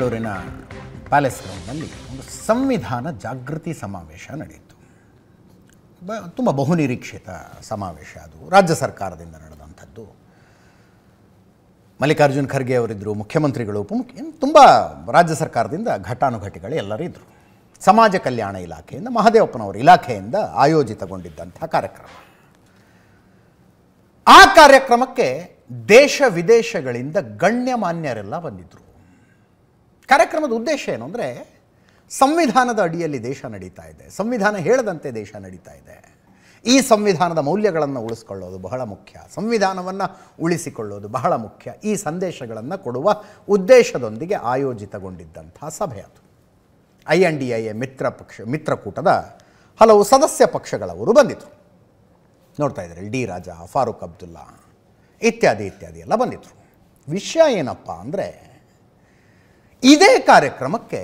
ಬೆಂಗಳೂರಿನ ಪ್ಯಾಲೇಸ್ ಗ್ರೌಂಡ್ನಲ್ಲಿ ಒಂದು ಸಂವಿಧಾನ ಜಾಗೃತಿ ಸಮಾವೇಶ ನಡೆಯಿತು ಬ ತುಂಬ ಬಹುನಿರೀಕ್ಷಿತ ಸಮಾವೇಶ ಅದು ರಾಜ್ಯ ಸರ್ಕಾರದಿಂದ ನಡೆದಂಥದ್ದು ಮಲ್ಲಿಕಾರ್ಜುನ್ ಖರ್ಗೆ ಅವರಿದ್ದರು ಮುಖ್ಯಮಂತ್ರಿಗಳು ಉಪಮುಖ್ಯ ತುಂಬ ರಾಜ್ಯ ಸರ್ಕಾರದಿಂದ ಘಟಾನುಘಟಿಗಳು ಎಲ್ಲರೂ ಇದ್ದರು ಸಮಾಜ ಕಲ್ಯಾಣ ಇಲಾಖೆಯಿಂದ ಮಹದೇವಪ್ಪನವರ ಇಲಾಖೆಯಿಂದ ಆಯೋಜಿತಗೊಂಡಿದ್ದಂಥ ಕಾರ್ಯಕ್ರಮ ಆ ಕಾರ್ಯಕ್ರಮಕ್ಕೆ ದೇಶ ವಿದೇಶಗಳಿಂದ ಗಣ್ಯ ಮಾನ್ಯರೆಲ್ಲ ಬಂದಿದ್ದರು ಕಾರ್ಯಕ್ರಮದ ಉದ್ದೇಶ ಏನು ಅಂದರೆ ಸಂವಿಧಾನದ ಅಡಿಯಲ್ಲಿ ದೇಶ ನಡೀತಾ ಇದೆ ಸಂವಿಧಾನ ಹೇಳದಂತೆ ದೇಶ ನಡೀತಾ ಇದೆ ಈ ಸಂವಿಧಾನದ ಮೌಲ್ಯಗಳನ್ನು ಉಳಿಸ್ಕೊಳ್ಳೋದು ಬಹಳ ಮುಖ್ಯ ಸಂವಿಧಾನವನ್ನು ಉಳಿಸಿಕೊಳ್ಳೋದು ಬಹಳ ಮುಖ್ಯ ಈ ಸಂದೇಶಗಳನ್ನು ಕೊಡುವ ಉದ್ದೇಶದೊಂದಿಗೆ ಆಯೋಜಿತಗೊಂಡಿದ್ದಂಥ ಸಭೆ ಅದು I N D I A ಮಿತ್ರ ಪಕ್ಷ ಮಿತ್ರಕೂಟದ ಹಲವು ಸದಸ್ಯ ಪಕ್ಷಗಳವರು ಬಂದಿತು ನೋಡ್ತಾ ಇದ್ದಾರೆ ಡಿ ರಾಜಾ ಫಾರೂಕ್ ಅಬ್ದುಲ್ಲಾ ಇತ್ಯಾದಿ ಇತ್ಯಾದಿ ಎಲ್ಲ ಬಂದಿದ್ದರು ವಿಷಯ ಏನಪ್ಪ ಅಂದರೆ ಇದೇ ಕಾರ್ಯಕ್ರಮಕ್ಕೆ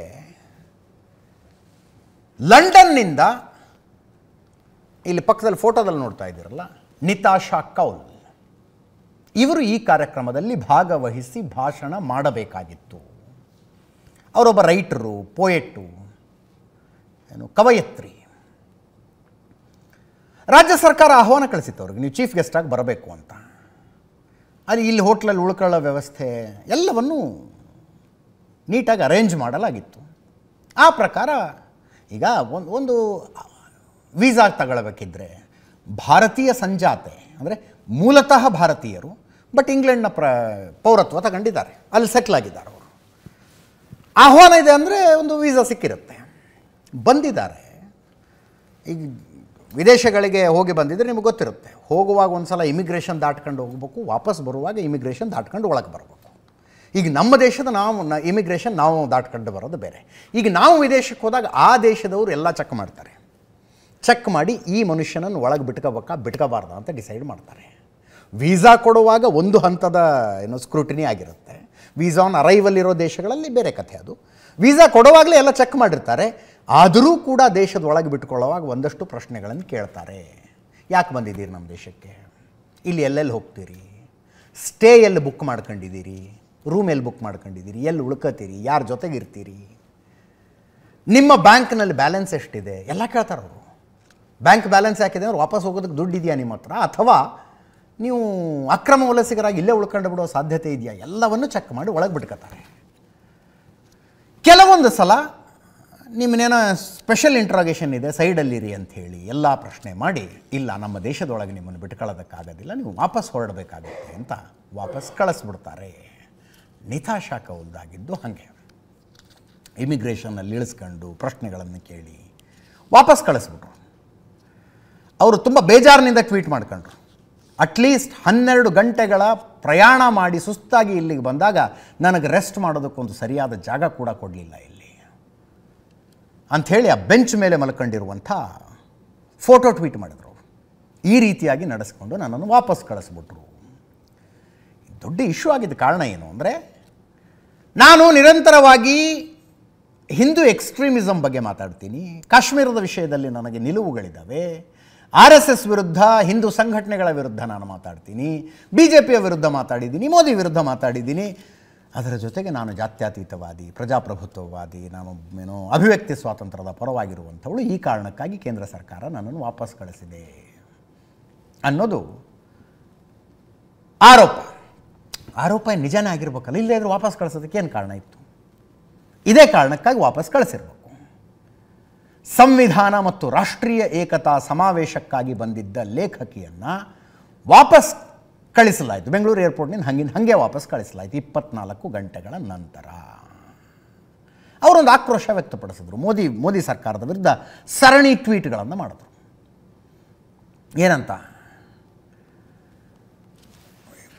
ಲಂಡನ್ನಿಂದ ಇಲ್ಲಿ ಪಕ್ಕದಲ್ಲಿ ಫೋಟೋದಲ್ಲಿ ನೋಡ್ತಾ ಇದ್ದೀರಲ್ಲ ನಿತಾಶಾ ಕೌಲ್ ಇವರು ಈ ಕಾರ್ಯಕ್ರಮದಲ್ಲಿ ಭಾಗವಹಿಸಿ ಭಾಷಣ ಮಾಡಬೇಕಾಗಿತ್ತು ಅವರೊಬ್ಬ ರೈಟರು ಪೋಯೆಟ್ಟು ಏನು ಕವಯತ್ರಿ ರಾಜ್ಯ ಸರ್ಕಾರ ಆಹ್ವಾನ ಕಳಿಸಿತ್ತು ಅವ್ರಿಗೆ ನೀವು ಚೀಫ್ ಗೆಸ್ಟಾಗಿ ಬರಬೇಕು ಅಂತ ಅಲ್ಲಿ ಇಲ್ಲಿ ಹೋಟ್ಲಲ್ಲಿ ಉಳ್ಕೊಳ್ಳೋ ವ್ಯವಸ್ಥೆ ಎಲ್ಲವನ್ನೂ ನೀಟಾಗಿ ಅರೇಂಜ್ ಮಾಡಲಾಗಿತ್ತು ಆ ಪ್ರಕಾರ ಈಗ ಒಂದು ಒಂದು ವೀಸಾ ತಗೊಳ್ಬೇಕಿದ್ರೆ ಭಾರತೀಯ ಸಂಜಾತೆ ಅಂದರೆ ಮೂಲತಃ ಭಾರತೀಯರು ಬಟ್ ಇಂಗ್ಲೆಂಡ್ನ ಪ್ರ ಪೌರತ್ವ ತಗೊಂಡಿದ್ದಾರೆ ಅಲ್ಲಿ ಸೆಟ್ಲ್ ಆಗಿದ್ದಾರೆ ಅವರು ಆಹ್ವಾನ ಇದೆ ಅಂದರೆ ಒಂದು ವೀಸಾ ಸಿಕ್ಕಿರುತ್ತೆ ಬಂದಿದ್ದಾರೆ ಈಗ ವಿದೇಶಗಳಿಗೆ ಹೋಗಿ ಬಂದಿದ್ದರೆ ನಿಮಗೆ ಗೊತ್ತಿರುತ್ತೆ ಹೋಗುವಾಗ ಒಂದು ಸಲ ಇಮಿಗ್ರೇಷನ್ ದಾಟ್ಕೊಂಡು ಹೋಗಬೇಕು ವಾಪಸ್ ಬರುವಾಗ ಇಮಿಗ್ರೇಷನ್ ದಾಟ್ಕೊಂಡು ಒಳಗೆ ಬರಬೇಕು ಈಗ ನಮ್ಮ ದೇಶದ ನಾವು ನ ಇಮಿಗ್ರೇಷನ್ ನಾವು ದಾಟ್ಕೊಂಡು ಬರೋದು ಬೇರೆ ಈಗ ನಾವು ವಿದೇಶಕ್ಕೆ ಹೋದಾಗ ಆ ದೇಶದವರು ಎಲ್ಲ ಚೆಕ್ ಮಾಡ್ತಾರೆ ಚೆಕ್ ಮಾಡಿ ಈ ಮನುಷ್ಯನನ್ನು ಒಳಗೆ ಬಿಟ್ಕೋಬೇಕಾ ಬಿಟ್ಕೋಬಾರ್ದ ಅಂತ ಡಿಸೈಡ್ ಮಾಡ್ತಾರೆ ವೀಸಾ ಕೊಡುವಾಗ ಒಂದು ಹಂತದ ಏನು ಸ್ಕ್ರೂಟಿನಿ ಆಗಿರುತ್ತೆ ವೀಸಾ ಆನ್ ಅರೈವಲ್ ಇರೋ ದೇಶಗಳಲ್ಲಿ ಬೇರೆ ಕಥೆ ಅದು ವೀಸಾ ಕೊಡುವಾಗಲೇ ಎಲ್ಲ ಚೆಕ್ ಮಾಡಿರ್ತಾರೆ ಆದರೂ ಕೂಡ ದೇಶದ ಒಳಗೆ ಬಿಟ್ಕೊಳ್ಳೋವಾಗ ಒಂದಷ್ಟು ಪ್ರಶ್ನೆಗಳನ್ನು ಕೇಳ್ತಾರೆ ಯಾಕೆ ಬಂದಿದ್ದೀರಿ ನಮ್ಮ ದೇಶಕ್ಕೆ ಇಲ್ಲಿ ಎಲ್ಲೆಲ್ಲಿ ಹೋಗ್ತೀರಿ ಸ್ಟೇ ಎಲ್ಲಿ ಬುಕ್ ಮಾಡ್ಕೊಂಡಿದ್ದೀರಿ ರೂಮ್ ಎಲ್ಲಿ ಬುಕ್ ಮಾಡ್ಕೊಂಡಿದ್ದೀರಿ ಎಲ್ಲಿ ಉಳ್ಕೋತೀರಿ ಯಾರ ಜೊತೆಗಿರ್ತೀರಿ ನಿಮ್ಮ ಬ್ಯಾಂಕ್ನಲ್ಲಿ ಬ್ಯಾಲೆನ್ಸ್ ಎಷ್ಟಿದೆ ಎಲ್ಲ ಕೇಳ್ತಾರೆ ಅವರು ಬ್ಯಾಂಕ್ ಬ್ಯಾಲೆನ್ಸ್ ಯಾಕಿದೆ ಅವ್ರು ವಾಪಸ್ ಹೋಗೋದಕ್ಕೆ ದುಡ್ಡು ಇದೆಯಾ ನಿಮ್ಮ ಹತ್ರ ಅಥವಾ ನೀವು ಅಕ್ರಮ ವಲಸಿಗರಾಗಿ ಇಲ್ಲೇ ಉಳ್ಕೊಂಡು ಬಿಡೋ ಸಾಧ್ಯತೆ ಇದೆಯಾ ಎಲ್ಲವನ್ನು ಚೆಕ್ ಮಾಡಿ ಒಳಗೆ ಬಿಟ್ಕೋತಾರೆ ಕೆಲವೊಂದು ಸಲ ನಿಮ್ಮನ್ನೇನೋ ಸ್ಪೆಷಲ್ ಇಂಟ್ರಾಗೇಷನ್ ಇದೆ ಸೈಡಲ್ಲಿರಿ ಹೇಳಿ ಎಲ್ಲ ಪ್ರಶ್ನೆ ಮಾಡಿ ಇಲ್ಲ ನಮ್ಮ ದೇಶದೊಳಗೆ ನಿಮ್ಮನ್ನು ಬಿಟ್ಕೊಳ್ಳೋದಕ್ಕಾಗೋದಿಲ್ಲ ನೀವು ವಾಪಸ್ ಹೊರಡಬೇಕಾಗುತ್ತೆ ಅಂತ ವಾಪಸ್ ಕಳಿಸ್ಬಿಡ್ತಾರೆ ಶಾಖ ಒಂದಾಗಿದ್ದು ಹಾಗೆ ಇಮಿಗ್ರೇಷನ್ನಲ್ಲಿ ಇಳಿಸ್ಕೊಂಡು ಪ್ರಶ್ನೆಗಳನ್ನು ಕೇಳಿ ವಾಪಸ್ ಕಳಿಸ್ಬಿಟ್ರು ಅವರು ತುಂಬ ಬೇಜಾರಿನಿಂದ ಟ್ವೀಟ್ ಮಾಡ್ಕೊಂಡ್ರು ಅಟ್ಲೀಸ್ಟ್ ಹನ್ನೆರಡು ಗಂಟೆಗಳ ಪ್ರಯಾಣ ಮಾಡಿ ಸುಸ್ತಾಗಿ ಇಲ್ಲಿಗೆ ಬಂದಾಗ ನನಗೆ ರೆಸ್ಟ್ ಮಾಡೋದಕ್ಕೊಂದು ಸರಿಯಾದ ಜಾಗ ಕೂಡ ಕೊಡಲಿಲ್ಲ ಇಲ್ಲಿ ಅಂಥೇಳಿ ಆ ಬೆಂಚ್ ಮೇಲೆ ಮಲ್ಕೊಂಡಿರುವಂಥ ಫೋಟೋ ಟ್ವೀಟ್ ಮಾಡಿದರು ಈ ರೀತಿಯಾಗಿ ನಡೆಸ್ಕೊಂಡು ನನ್ನನ್ನು ವಾಪಸ್ ಕಳಿಸ್ಬಿಟ್ರು ದೊಡ್ಡ ಇಶ್ಯೂ ಆಗಿದ್ದ ಕಾರಣ ಏನು ಅಂದರೆ ನಾನು ನಿರಂತರವಾಗಿ ಹಿಂದೂ ಎಕ್ಸ್ಟ್ರೀಮಿಸಮ್ ಬಗ್ಗೆ ಮಾತಾಡ್ತೀನಿ ಕಾಶ್ಮೀರದ ವಿಷಯದಲ್ಲಿ ನನಗೆ ನಿಲುವುಗಳಿದ್ದಾವೆ ಆರ್ ಎಸ್ ಎಸ್ ವಿರುದ್ಧ ಹಿಂದೂ ಸಂಘಟನೆಗಳ ವಿರುದ್ಧ ನಾನು ಮಾತಾಡ್ತೀನಿ ಬಿ ಜೆ ಪಿಯ ವಿರುದ್ಧ ಮಾತಾಡಿದ್ದೀನಿ ಮೋದಿ ವಿರುದ್ಧ ಮಾತಾಡಿದ್ದೀನಿ ಅದರ ಜೊತೆಗೆ ನಾನು ಜಾತ್ಯತೀತವಾದಿ ಪ್ರಜಾಪ್ರಭುತ್ವವಾದಿ ನಾನು ಏನು ಅಭಿವ್ಯಕ್ತಿ ಸ್ವಾತಂತ್ರ್ಯದ ಪರವಾಗಿರುವಂಥವಳು ಈ ಕಾರಣಕ್ಕಾಗಿ ಕೇಂದ್ರ ಸರ್ಕಾರ ನನ್ನನ್ನು ವಾಪಸ್ ಕಳಿಸಿದೆ ಅನ್ನೋದು ಆರೋಪ ಆರೋಪ ನಿಜನೇ ಆಗಿರ್ಬೇಕಲ್ಲ ಇಲ್ಲೇ ಇದ್ರೆ ವಾಪಸ್ ಕಳಿಸೋದಕ್ಕೆ ಏನು ಕಾರಣ ಇತ್ತು ಇದೇ ಕಾರಣಕ್ಕಾಗಿ ವಾಪಸ್ ಕಳಿಸಿರ್ಬೇಕು ಸಂವಿಧಾನ ಮತ್ತು ರಾಷ್ಟ್ರೀಯ ಏಕತಾ ಸಮಾವೇಶಕ್ಕಾಗಿ ಬಂದಿದ್ದ ಲೇಖಕಿಯನ್ನು ವಾಪಸ್ ಕಳಿಸಲಾಯಿತು ಬೆಂಗಳೂರು ಏರ್ಪೋರ್ಟ್ನಿಂದ ಹಂಗಿನ ಹಾಗೆ ವಾಪಸ್ ಕಳಿಸಲಾಯಿತು ಇಪ್ಪತ್ನಾಲ್ಕು ಗಂಟೆಗಳ ನಂತರ ಅವರೊಂದು ಆಕ್ರೋಶ ವ್ಯಕ್ತಪಡಿಸಿದ್ರು ಮೋದಿ ಮೋದಿ ಸರ್ಕಾರದ ವಿರುದ್ಧ ಸರಣಿ ಟ್ವೀಟ್ಗಳನ್ನು ಮಾಡಿದ್ರು ಏನಂತ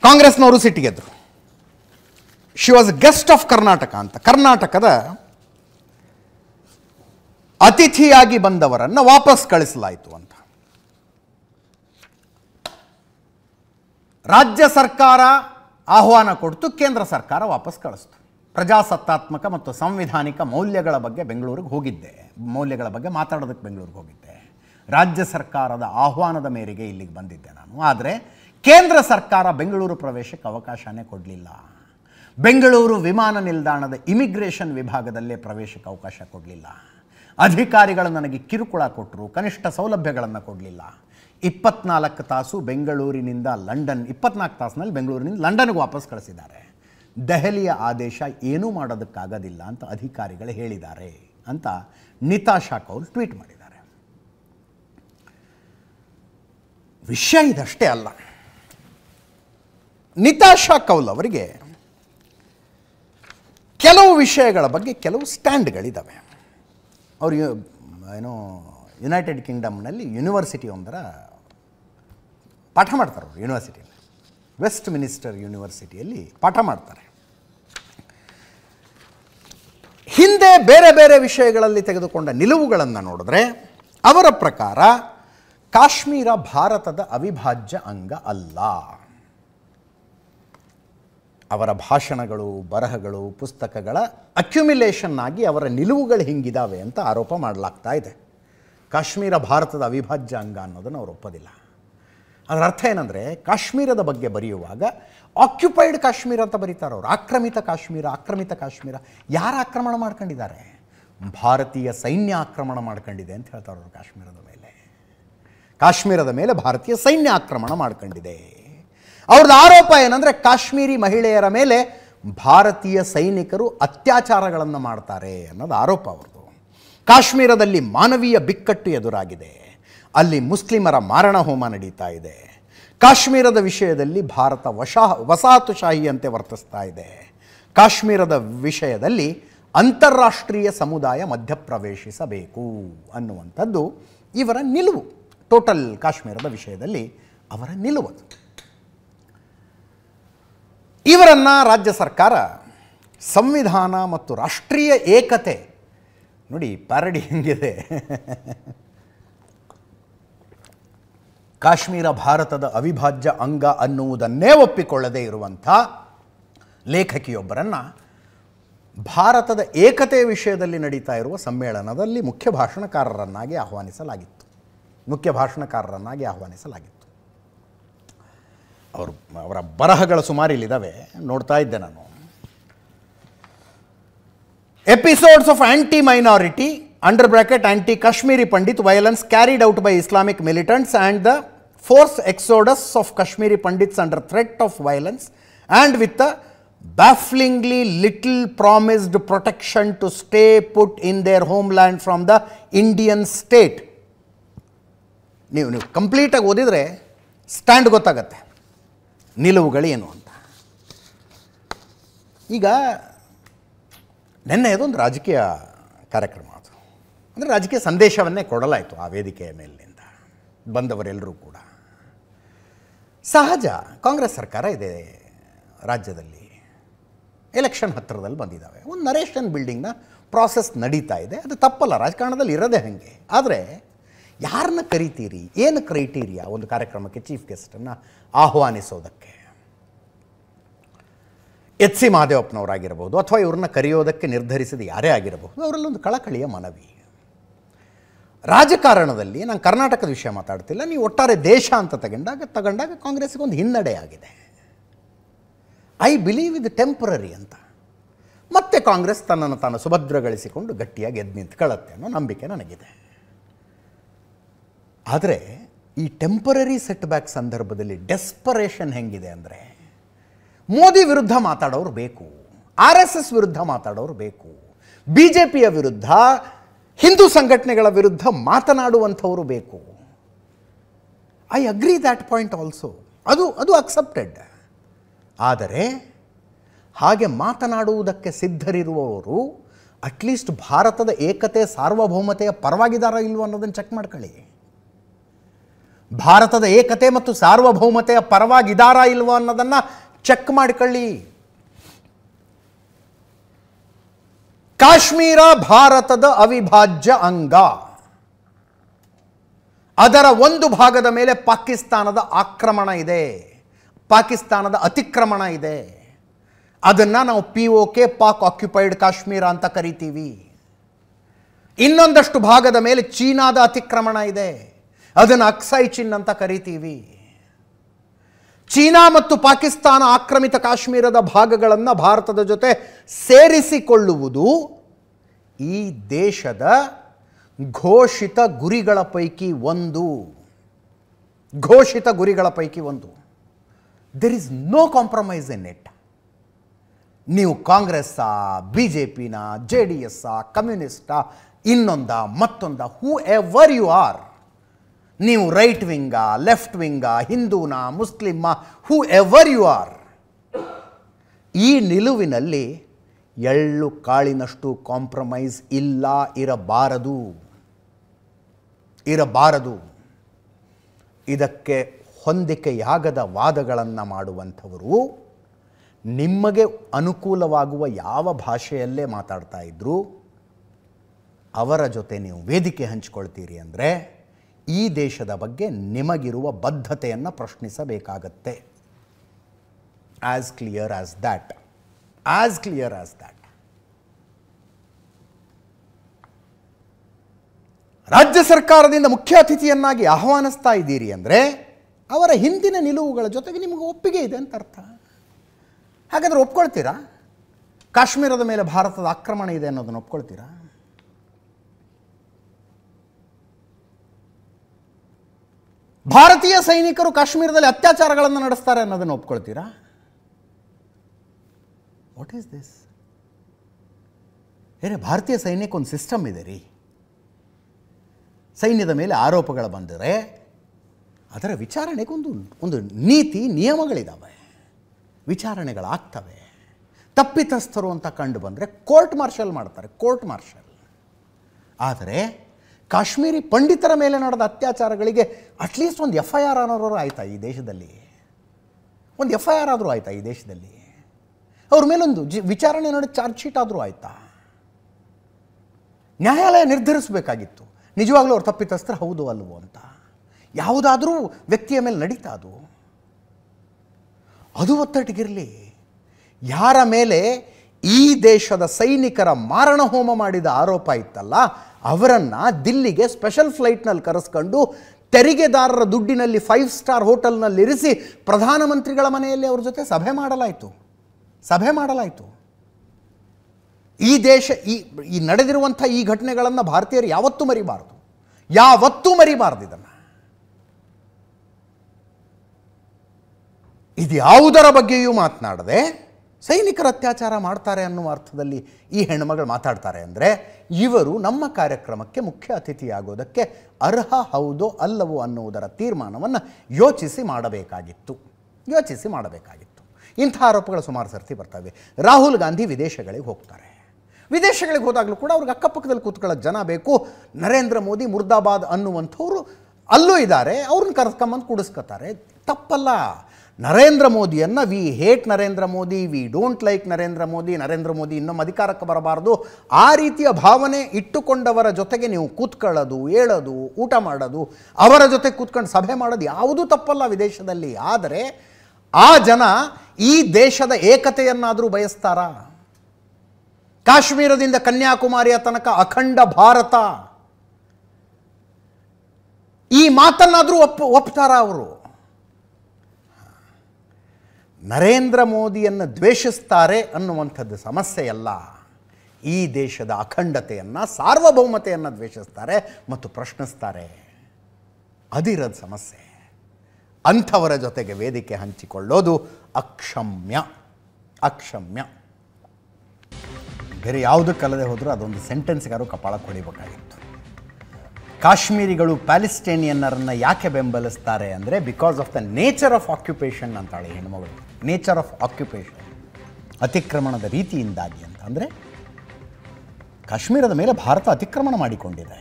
ಕಾಂಗ್ರೆಸ್ನವರು ಸಿಟ್ಟಿಗೆದ್ರು she was guest of Karnataka ಅಂತ ಕರ್ನಾಟಕದ ಅತಿಥಿಯಾಗಿ ಬಂದವರನ್ನು ವಾಪಸ್ ಕಳಿಸಲಾಯಿತು ಅಂತ ರಾಜ್ಯ ಸರ್ಕಾರ ಆಹ್ವಾನ ಕೊಡ್ತು ಕೇಂದ್ರ ಸರ್ಕಾರ ವಾಪಸ್ ಕಳಿಸ್ತು ಪ್ರಜಾಸತ್ತಾತ್ಮಕ ಮತ್ತು ಸಂವಿಧಾನಿಕ ಮೌಲ್ಯಗಳ ಬಗ್ಗೆ ಬೆಂಗಳೂರಿಗೆ ಹೋಗಿದ್ದೆ ಮೌಲ್ಯಗಳ ಬಗ್ಗೆ ಮಾತಾಡೋದಕ್ಕೆ ಬೆಂಗಳೂರಿಗೆ ಹೋಗಿದ್ದೆ ರಾಜ್ಯ ಸರ್ಕಾರದ ಆಹ್ವಾನದ ಮೇರೆಗೆ ಇಲ್ಲಿಗೆ ಬಂದಿದ್ದೆ ನಾನು ಆದರೆ ಕೇಂದ್ರ ಸರ್ಕಾರ ಬೆಂಗಳೂರು ಪ್ರವೇಶಕ್ಕೆ ಅವಕಾಶನೇ ಕೊಡಲಿಲ್ಲ ಬೆಂಗಳೂರು ವಿಮಾನ ನಿಲ್ದಾಣದ ಇಮಿಗ್ರೇಷನ್ ವಿಭಾಗದಲ್ಲೇ ಪ್ರವೇಶಕ್ಕೆ ಅವಕಾಶ ಕೊಡಲಿಲ್ಲ ಅಧಿಕಾರಿಗಳು ನನಗೆ ಕಿರುಕುಳ ಕೊಟ್ಟರು ಕನಿಷ್ಠ ಸೌಲಭ್ಯಗಳನ್ನು ಕೊಡಲಿಲ್ಲ ಇಪ್ಪತ್ನಾಲ್ಕು ತಾಸು ಬೆಂಗಳೂರಿನಿಂದ ಲಂಡನ್ ಇಪ್ಪತ್ನಾಲ್ಕು ತಾಸಿನಲ್ಲಿ ಬೆಂಗಳೂರಿನಿಂದ ಲಂಡನ್ಗೆ ವಾಪಸ್ ಕಳಿಸಿದ್ದಾರೆ ದೆಹಲಿಯ ಆದೇಶ ಏನೂ ಮಾಡೋದಕ್ಕಾಗೋದಿಲ್ಲ ಅಂತ ಅಧಿಕಾರಿಗಳು ಹೇಳಿದ್ದಾರೆ ಅಂತ ನಿತಾಶಾ ಕೌಲ್ ಟ್ವೀಟ್ ಮಾಡಿದ್ದಾರೆ ವಿಷಯ ಇದಷ್ಟೇ ಅಲ್ಲ ನಿತಾಶಾ ಕೌಲ್ ಅವರಿಗೆ ಕೆಲವು ವಿಷಯಗಳ ಬಗ್ಗೆ ಕೆಲವು ಸ್ಟ್ಯಾಂಡ್ಗಳಿದ್ದಾವೆ ಅವರು ಏನು ಯುನೈಟೆಡ್ ಕಿಂಗ್ಡಮ್ನಲ್ಲಿ ಯೂನಿವರ್ಸಿಟಿ ಒಂದರ ಪಾಠ ಮಾಡ್ತಾರೆ ಅವರು ಯೂನಿವರ್ಸಿಟಿಯಲ್ಲಿ ವೆಸ್ಟ್ ಮಿನಿಸ್ಟರ್ ಯೂನಿವರ್ಸಿಟಿಯಲ್ಲಿ ಪಾಠ ಮಾಡ್ತಾರೆ ಹಿಂದೆ ಬೇರೆ ಬೇರೆ ವಿಷಯಗಳಲ್ಲಿ ತೆಗೆದುಕೊಂಡ ನಿಲುವುಗಳನ್ನು ನೋಡಿದ್ರೆ ಅವರ ಪ್ರಕಾರ ಕಾಶ್ಮೀರ ಭಾರತದ ಅವಿಭಾಜ್ಯ ಅಂಗ ಅಲ್ಲ ಅವರ ಭಾಷಣಗಳು ಬರಹಗಳು ಪುಸ್ತಕಗಳ ಅಕ್ಯುಮಿಲೇಷನ್ ಆಗಿ ಅವರ ನಿಲುವುಗಳು ಹಿಂಗಿದಾವೆ ಅಂತ ಆರೋಪ ಮಾಡಲಾಗ್ತಾ ಇದೆ ಕಾಶ್ಮೀರ ಭಾರತದ ಅವಿಭಾಜ್ಯ ಅಂಗ ಅನ್ನೋದನ್ನು ಅವರು ಒಪ್ಪೋದಿಲ್ಲ ಅದರ ಅರ್ಥ ಏನಂದರೆ ಕಾಶ್ಮೀರದ ಬಗ್ಗೆ ಬರೆಯುವಾಗ ಆಕ್ಯುಪೈಡ್ ಕಾಶ್ಮೀರ ಅಂತ ಬರೀತಾರೆ ಅವರು ಆಕ್ರಮಿತ ಕಾಶ್ಮೀರ ಆಕ್ರಮಿತ ಕಾಶ್ಮೀರ ಯಾರು ಆಕ್ರಮಣ ಮಾಡ್ಕೊಂಡಿದ್ದಾರೆ ಭಾರತೀಯ ಸೈನ್ಯ ಆಕ್ರಮಣ ಮಾಡ್ಕೊಂಡಿದೆ ಅಂತ ಹೇಳ್ತಾರೆ ಅವರು ಕಾಶ್ಮೀರದ ಮೇಲೆ ಕಾಶ್ಮೀರದ ಮೇಲೆ ಭಾರತೀಯ ಸೈನ್ಯ ಆಕ್ರಮಣ ಮಾಡ್ಕೊಂಡಿದೆ ಅವ್ರದ್ದು ಆರೋಪ ಏನಂದರೆ ಕಾಶ್ಮೀರಿ ಮಹಿಳೆಯರ ಮೇಲೆ ಭಾರತೀಯ ಸೈನಿಕರು ಅತ್ಯಾಚಾರಗಳನ್ನು ಮಾಡ್ತಾರೆ ಅನ್ನೋದು ಆರೋಪ ಅವ್ರದ್ದು ಕಾಶ್ಮೀರದಲ್ಲಿ ಮಾನವೀಯ ಬಿಕ್ಕಟ್ಟು ಎದುರಾಗಿದೆ ಅಲ್ಲಿ ಮುಸ್ಲಿಮರ ಮಾರಣ ಹೋಮ ನಡೀತಾ ಇದೆ ಕಾಶ್ಮೀರದ ವಿಷಯದಲ್ಲಿ ಭಾರತ ವಶಾ ವಸಾಹತುಶಾಹಿಯಂತೆ ವರ್ತಿಸ್ತಾ ಇದೆ ಕಾಶ್ಮೀರದ ವಿಷಯದಲ್ಲಿ ಅಂತಾರಾಷ್ಟ್ರೀಯ ಸಮುದಾಯ ಮಧ್ಯಪ್ರವೇಶಿಸಬೇಕು ಅನ್ನುವಂಥದ್ದು ಇವರ ನಿಲುವು ಟೋಟಲ್ ಕಾಶ್ಮೀರದ ವಿಷಯದಲ್ಲಿ ಅವರ ನಿಲುವು ಇವರನ್ನು ರಾಜ್ಯ ಸರ್ಕಾರ ಸಂವಿಧಾನ ಮತ್ತು ರಾಷ್ಟ್ರೀಯ ಏಕತೆ ನೋಡಿ ಪ್ಯಾರಡಿ ಹೆಂಗಿದೆ ಕಾಶ್ಮೀರ ಭಾರತದ ಅವಿಭಾಜ್ಯ ಅಂಗ ಅನ್ನುವುದನ್ನೇ ಒಪ್ಪಿಕೊಳ್ಳದೇ ಇರುವಂಥ ಲೇಖಕಿಯೊಬ್ಬರನ್ನು ಭಾರತದ ಏಕತೆ ವಿಷಯದಲ್ಲಿ ನಡೀತಾ ಇರುವ ಸಮ್ಮೇಳನದಲ್ಲಿ ಮುಖ್ಯ ಭಾಷಣಕಾರರನ್ನಾಗಿ ಆಹ್ವಾನಿಸಲಾಗಿತ್ತು ಮುಖ್ಯ ಭಾಷಣಕಾರರನ್ನಾಗಿ ಆಹ್ವಾನಿಸಲಾಗಿತ್ತು ಅವರು ಅವರ ಬರಹಗಳ ಸುಮಾರು ಇಲ್ಲಿದ್ದಾವೆ ನೋಡ್ತಾ ಇದ್ದೆ ನಾನು episodes of anti minority under bracket anti Kashmiri Pandit violence carried out by Islamic militants and the force exodus of Kashmiri Pandits under threat of violence and with the bafflingly little promised protection to stay put in their homeland from the Indian state ನೀವು ನೀವು ಕಂಪ್ಲೀಟಾಗಿ ಓದಿದರೆ stand ಗೊತ್ತಾಗತ್ತೆ ನಿಲುವುಗಳೇನು ಅಂತ ಈಗ ನೆನ್ನೆ ಅದೊಂದು ರಾಜಕೀಯ ಕಾರ್ಯಕ್ರಮ ಅದು ಅಂದರೆ ರಾಜಕೀಯ ಸಂದೇಶವನ್ನೇ ಕೊಡಲಾಯಿತು ಆ ವೇದಿಕೆಯ ಮೇಲಿನಿಂದ ಬಂದವರೆಲ್ಲರೂ ಕೂಡ ಸಹಜ ಕಾಂಗ್ರೆಸ್ ಸರ್ಕಾರ ಇದೆ ರಾಜ್ಯದಲ್ಲಿ ಎಲೆಕ್ಷನ್ ಹತ್ತಿರದಲ್ಲಿ ಬಂದಿದ್ದಾವೆ ಒಂದು ನರೇಶನ್ ಬಿಲ್ಡಿಂಗ್ನ ಪ್ರಾಸೆಸ್ ನಡೀತಾ ಇದೆ ಅದು ತಪ್ಪಲ್ಲ ರಾಜಕಾರಣದಲ್ಲಿ ಇರೋದೇ ಹಾಗೆ ಆದರೆ ಯಾರನ್ನ ಕರಿತೀರಿ ಏನು ಕ್ರೈಟೀರಿಯಾ ಒಂದು ಕಾರ್ಯಕ್ರಮಕ್ಕೆ ಚೀಫ್ ಗೆಸ್ಟನ್ನು ಆಹ್ವಾನಿಸೋದಕ್ಕೆ ಎಚ್ ಸಿ ಮಹದೇವಪ್ಪನವರಾಗಿರಬಹುದು ಅಥವಾ ಇವ್ರನ್ನ ಕರೆಯೋದಕ್ಕೆ ನಿರ್ಧರಿಸಿದ ಯಾರೇ ಆಗಿರಬಹುದು ಅವರಲ್ಲೊಂದು ಕಳಕಳಿಯ ಮನವಿ ರಾಜಕಾರಣದಲ್ಲಿ ನಾನು ಕರ್ನಾಟಕದ ವಿಷಯ ಮಾತಾಡ್ತಿಲ್ಲ ನೀವು ಒಟ್ಟಾರೆ ದೇಶ ಅಂತ ತಗೊಂಡಾಗ ತಗೊಂಡಾಗ ಕಾಂಗ್ರೆಸ್ಗೆ ಒಂದು ಹಿನ್ನಡೆ ಆಗಿದೆ ಐ ಬಿಲೀವ್ ಇದು ಟೆಂಪ್ರರಿ ಅಂತ ಮತ್ತೆ ಕಾಂಗ್ರೆಸ್ ತನ್ನನ್ನು ತಾನು ಸುಭದ್ರಗೊಳಿಸಿಕೊಂಡು ಗಟ್ಟಿಯಾಗಿ ಎದ್ದು ನಿಂತ್ಕೊಳ್ಳುತ್ತೆ ಅನ್ನೋ ನಂಬಿಕೆ ನನಗಿದೆ ಆದರೆ ಈ ಟೆಂಪರರಿ ಸೆಟ್ಬ್ಯಾಕ್ ಸಂದರ್ಭದಲ್ಲಿ ಡೆಸ್ಪರೇಷನ್ ಹೆಂಗಿದೆ ಅಂದರೆ ಮೋದಿ ವಿರುದ್ಧ ಮಾತಾಡೋರು ಬೇಕು ಆರ್ ಎಸ್ ಎಸ್ ವಿರುದ್ಧ ಮಾತಾಡೋರು ಬೇಕು ಬಿ ಜೆ ಪಿಯ ವಿರುದ್ಧ ಹಿಂದೂ ಸಂಘಟನೆಗಳ ವಿರುದ್ಧ ಮಾತನಾಡುವಂಥವರು ಬೇಕು I agree that point also ಅದು ಅದು ಅಕ್ಸೆಪ್ಟೆಡ್ ಆದರೆ ಹಾಗೆ ಮಾತನಾಡುವುದಕ್ಕೆ ಸಿದ್ಧರಿರುವವರು ಅಟ್ಲೀಸ್ಟ್ ಭಾರತದ ಏಕತೆ ಸಾರ್ವಭೌಮತೆಯ ಪರವಾಗಿದಾರ ಇಲ್ವೋ ಅನ್ನೋದನ್ನು ಚೆಕ್ ಮಾಡ್ಕೊಳ್ಳಿ ಭಾರತದ ಏಕತೆ ಮತ್ತು ಸಾರ್ವಭೌಮತೆಯ ಇದಾರಾ ಇಲ್ವೋ ಅನ್ನೋದನ್ನು ಚೆಕ್ ಮಾಡಿಕೊಳ್ಳಿ ಕಾಶ್ಮೀರ ಭಾರತದ ಅವಿಭಾಜ್ಯ ಅಂಗ ಅದರ ಒಂದು ಭಾಗದ ಮೇಲೆ ಪಾಕಿಸ್ತಾನದ ಆಕ್ರಮಣ ಇದೆ ಪಾಕಿಸ್ತಾನದ ಅತಿಕ್ರಮಣ ಇದೆ ಅದನ್ನು ನಾವು P O K Pak occupied Kashmir ಅಂತ ಕರಿತೀವಿ ಇನ್ನೊಂದಷ್ಟು ಭಾಗದ ಮೇಲೆ ಚೀನಾದ ಅತಿಕ್ರಮಣ ಇದೆ ಅದನ್ನು ಅಕ್ಸೈ ಚಿನ್ ಅಂತ ಕರಿತೀವಿ ಚೀನಾ ಮತ್ತು ಪಾಕಿಸ್ತಾನ ಆಕ್ರಮಿತ ಕಾಶ್ಮೀರದ ಭಾಗಗಳನ್ನು ಭಾರತದ ಜೊತೆ ಸೇರಿಸಿಕೊಳ್ಳುವುದು ಈ ದೇಶದ ಘೋಷಿತ ಗುರಿಗಳ ಪೈಕಿ ಒಂದು ಘೋಷಿತ ಗುರಿಗಳ ಪೈಕಿ ಒಂದು there is no compromise in it ನೀವು ಕಾಂಗ್ರೆಸ್ಸಾ ಬಿ ಜೆ ಪಿನ ಜೆ ಡಿ ಎಸ್ಸಾ ಕಮ್ಯುನಿಸ್ಟಾ ಇನ್ನೊಂದ ಮತ್ತೊಂದ ಹೂ ಎವರ್ ಯು ಆರ್ ನೀವು ರೈಟ್ ವಿಂಗ ಲೆಫ್ಟ್ ವಿಂಗ ಹಿಂದೂನ ಮುಸ್ಲಿಮ್ಮ ಹೂ ಎವರ್ ಯು ಆರ್ ಈ ನಿಲುವಿನಲ್ಲಿ ಎಳ್ಳು ಕಾಳಿನಷ್ಟು ಕಾಂಪ್ರಮೈಸ್ ಇಲ್ಲ ಇರಬಾರದು ಇರಬಾರದು ಇದಕ್ಕೆ ಹೊಂದಿಕೆಯಾಗದ ವಾದಗಳನ್ನು ಮಾಡುವಂಥವರು ನಿಮಗೆ ಅನುಕೂಲವಾಗುವ ಯಾವ ಭಾಷೆಯಲ್ಲೇ ಮಾತಾಡ್ತಾ ಇದ್ದರೂ ಅವರ ಜೊತೆ ನೀವು ವೇದಿಕೆ ಹಂಚಿಕೊಳ್ತೀರಿ ಅಂದರೆ ಈ ದೇಶದ ಬಗ್ಗೆ ನಿಮಗಿರುವ ಬದ್ಧತೆಯನ್ನು ಪ್ರಶ್ನಿಸಬೇಕಾಗತ್ತೆ as clear as that as clear as that ರಾಜ್ಯ ಸರ್ಕಾರದಿಂದ ಮುಖ್ಯ ಅತಿಥಿಯನ್ನಾಗಿ ಆಹ್ವಾನಿಸ್ತಾ ಇದ್ದೀರಿ ಅಂದರೆ ಅವರ ಹಿಂದಿನ ನಿಲುವುಗಳ ಜೊತೆಗೆ ನಿಮಗೆ ಒಪ್ಪಿಗೆ ಇದೆ ಅಂತ ಅರ್ಥ ಹಾಗಾದರೆ ಒಪ್ಕೊಳ್ತೀರಾ ಕಾಶ್ಮೀರದ ಮೇಲೆ ಭಾರತದ ಆಕ್ರಮಣ ಇದೆ ಅನ್ನೋದನ್ನು ಒಪ್ಕೊಳ್ತೀರಾ ಭಾರತೀಯ ಸೈನಿಕರು ಕಾಶ್ಮೀರದಲ್ಲಿ ಅತ್ಯಾಚಾರಗಳನ್ನು ನಡೆಸ್ತಾರೆ ಅನ್ನೋದನ್ನು ಒಪ್ಕೊಳ್ತೀರಾ ವಾಟ್ ಈಸ್ ದಿಸ್ ಏರೆ ಭಾರತೀಯ ಸೈನ್ಯಕ್ಕೆ ಒಂದು ಸಿಸ್ಟಮ್ ಇದೆ ರೀ ಸೈನ್ಯದ ಮೇಲೆ ಆರೋಪಗಳು ಬಂದರೆ ಅದರ ವಿಚಾರಣೆಗೊಂದು ಒಂದು ನೀತಿ ನಿಯಮಗಳಿದ್ದಾವೆ ವಿಚಾರಣೆಗಳಾಗ್ತವೆ ತಪ್ಪಿತಸ್ಥರು ಅಂತ ಕಂಡು ಬಂದರೆ ಕೋರ್ಟ್ ಮಾರ್ಷಲ್ ಮಾಡ್ತಾರೆ ಕೋರ್ಟ್ ಮಾರ್ಷಲ್ ಆದರೆ ಕಾಶ್ಮೀರಿ ಪಂಡಿತರ ಮೇಲೆ ನಡೆದ ಅತ್ಯಾಚಾರಗಳಿಗೆ ಅಟ್ಲೀಸ್ಟ್ ಒಂದು ಎಫ್ ಐ ಆರ್ ಅನ್ನೋರು ಆಯ್ತಾ ಈ ದೇಶದಲ್ಲಿ ಒಂದು ಎಫ್ ಐ ಆರ್ ಆದರೂ ಆಯ್ತಾ ಈ ದೇಶದಲ್ಲಿ ಅವ್ರ ಮೇಲೊಂದು ಜಿ ವಿಚಾರಣೆ ನಡೆದು ಚಾರ್ಜ್ ಶೀಟ್ ಆದರೂ ಆಯ್ತಾ ನ್ಯಾಯಾಲಯ ನಿರ್ಧರಿಸಬೇಕಾಗಿತ್ತು ನಿಜವಾಗ್ಲೂ ಅವ್ರು ತಪ್ಪಿತಸ್ತ್ರ ಹೌದು ಅಲ್ವೋ ಅಂತ ಯಾವುದಾದರೂ ವ್ಯಕ್ತಿಯ ಮೇಲೆ ನಡೀತಾ ಅದು ಅದು ಒತ್ತಟಿಗಿರಲಿ ಯಾರ ಮೇಲೆ ಈ ದೇಶದ ಸೈನಿಕರ ಮಾರಣ ಹೋಮ ಮಾಡಿದ ಆರೋಪ ಇತ್ತಲ್ಲ ಅವರನ್ನು ದಿಲ್ಲಿಗೆ ಸ್ಪೆಷಲ್ ಫ್ಲೈಟ್ನಲ್ಲಿ ಕರೆಸ್ಕೊಂಡು ತೆರಿಗೆದಾರರ ದುಡ್ಡಿನಲ್ಲಿ ಫೈವ್ ಸ್ಟಾರ್ ಹೋಟೆಲ್ನಲ್ಲಿ ಇರಿಸಿ ಪ್ರಧಾನಮಂತ್ರಿಗಳ ಮನೆಯಲ್ಲಿ ಅವ್ರ ಜೊತೆ ಸಭೆ ಮಾಡಲಾಯಿತು ಸಭೆ ಮಾಡಲಾಯಿತು ಈ ದೇಶ ಈ ಈ ನಡೆದಿರುವಂಥ ಈ ಘಟನೆಗಳನ್ನು ಭಾರತೀಯರು ಯಾವತ್ತೂ ಮರಿಬಾರದು ಯಾವತ್ತೂ ಮರಿಬಾರದು ಇದನ್ನು ಇದು ಯಾವುದರ ಬಗ್ಗೆಯೂ ಮಾತನಾಡದೆ ಸೈನಿಕರ ಅತ್ಯಾಚಾರ ಮಾಡ್ತಾರೆ ಅನ್ನುವ ಅರ್ಥದಲ್ಲಿ ಈ ಹೆಣ್ಮಗಳು ಮಾತಾಡ್ತಾರೆ ಅಂದರೆ ಇವರು ನಮ್ಮ ಕಾರ್ಯಕ್ರಮಕ್ಕೆ ಮುಖ್ಯ ಅತಿಥಿಯಾಗೋದಕ್ಕೆ ಅರ್ಹ ಹೌದೋ ಅಲ್ಲವೋ ಅನ್ನುವುದರ ತೀರ್ಮಾನವನ್ನು ಯೋಚಿಸಿ ಮಾಡಬೇಕಾಗಿತ್ತು ಯೋಚಿಸಿ ಮಾಡಬೇಕಾಗಿತ್ತು ಇಂಥ ಆರೋಪಗಳು ಸುಮಾರು ಸರ್ತಿ ಬರ್ತವೆ ರಾಹುಲ್ ಗಾಂಧಿ ವಿದೇಶಗಳಿಗೆ ಹೋಗ್ತಾರೆ ವಿದೇಶಗಳಿಗೆ ಹೋದಾಗಲೂ ಕೂಡ ಅವ್ರಿಗೆ ಅಕ್ಕಪಕ್ಕದಲ್ಲಿ ಕೂತ್ಕೊಳ್ಳೋ ಜನ ಬೇಕು ನರೇಂದ್ರ ಮೋದಿ ಮುರ್ದಾಬಾದ್ ಅನ್ನುವಂಥವ್ರು ಅಲ್ಲೂ ಇದ್ದಾರೆ ಅವ್ರನ್ನ ಕರೆಸ್ಕೊಂಬಂದು ಕೂಡಿಸ್ಕೊತಾರೆ ತಪ್ಪಲ್ಲ ನರೇಂದ್ರ ಮೋದಿಯನ್ನು we hate Narendra Modi we don't like Narendra Modi Narendra Modi ಇನ್ನೊಮ್ಮೆ ಅಧಿಕಾರಕ್ಕೆ ಬರಬಾರದು ಆ ರೀತಿಯ ಭಾವನೆ ಇಟ್ಟುಕೊಂಡವರ ಜೊತೆಗೆ ನೀವು ಕೂತ್ಕೊಳ್ಳೋದು ಹೇಳೋದು ಊಟ ಮಾಡೋದು ಅವರ ಜೊತೆ ಕೂತ್ಕೊಂಡು ಸಭೆ ಮಾಡೋದು ಯಾವುದೂ ತಪ್ಪಲ್ಲ ವಿದೇಶದಲ್ಲಿ ಆದರೆ ಆ ಜನ ಈ ದೇಶದ ಏಕತೆಯನ್ನಾದರೂ ಬಯಸ್ತಾರಾ ಕಾಶ್ಮೀರದಿಂದ ಕನ್ಯಾಕುಮಾರಿಯ ತನಕ ಅಖಂಡ ಭಾರತ ಈ ಮಾತನ್ನಾದರೂ ಒಪ್ ಒಪ್ತಾರಾ ಅವರು ನರೇಂದ್ರ ಮೋದಿಯನ್ನು ದ್ವೇಷಿಸ್ತಾರೆ ಅನ್ನುವಂಥದ್ದು ಸಮಸ್ಯೆಯಲ್ಲ ಈ ದೇಶದ ಅಖಂಡತೆಯನ್ನು ಸಾರ್ವಭೌಮತೆಯನ್ನು ದ್ವೇಷಿಸ್ತಾರೆ ಮತ್ತು ಪ್ರಶ್ನಿಸ್ತಾರೆ ಅದಿರದ ಸಮಸ್ಯೆ ಅಂಥವರ ಜೊತೆಗೆ ವೇದಿಕೆ ಹಂಚಿಕೊಳ್ಳೋದು ಅಕ್ಷಮ್ಯ ಅಕ್ಷಮ್ಯ ಬೇರೆ ಯಾವುದಕ್ಕಲ್ಲದೆ ಹೋದರೂ ಅದೊಂದು ಸೆಂಟೆನ್ಸ್ಗಾರು ಕಪಾಳ ಕೊಡಿಬೇಕಾಗಿತ್ತು ಕಾಶ್ಮೀರಿಗಳು ಪ್ಯಾಲಿಸ್ಟೇನಿಯನ್ನರನ್ನು ಯಾಕೆ ಬೆಂಬಲಿಸ್ತಾರೆ ಅಂದರೆ because of the nature of occupation ಅಂತಾಳೆ ಹೆಣ್ಮಗಳು ನೇಚರ್ ಆಫ್ ಆಕ್ಯುಪೇಷನ್ ಅತಿಕ್ರಮಣದ ರೀತಿಯಿಂದಾಗಿ ಅಂತ ಅಂದರೆ ಕಾಶ್ಮೀರದ ಮೇಲೆ ಭಾರತ ಅತಿಕ್ರಮಣ ಮಾಡಿಕೊಂಡಿದೆ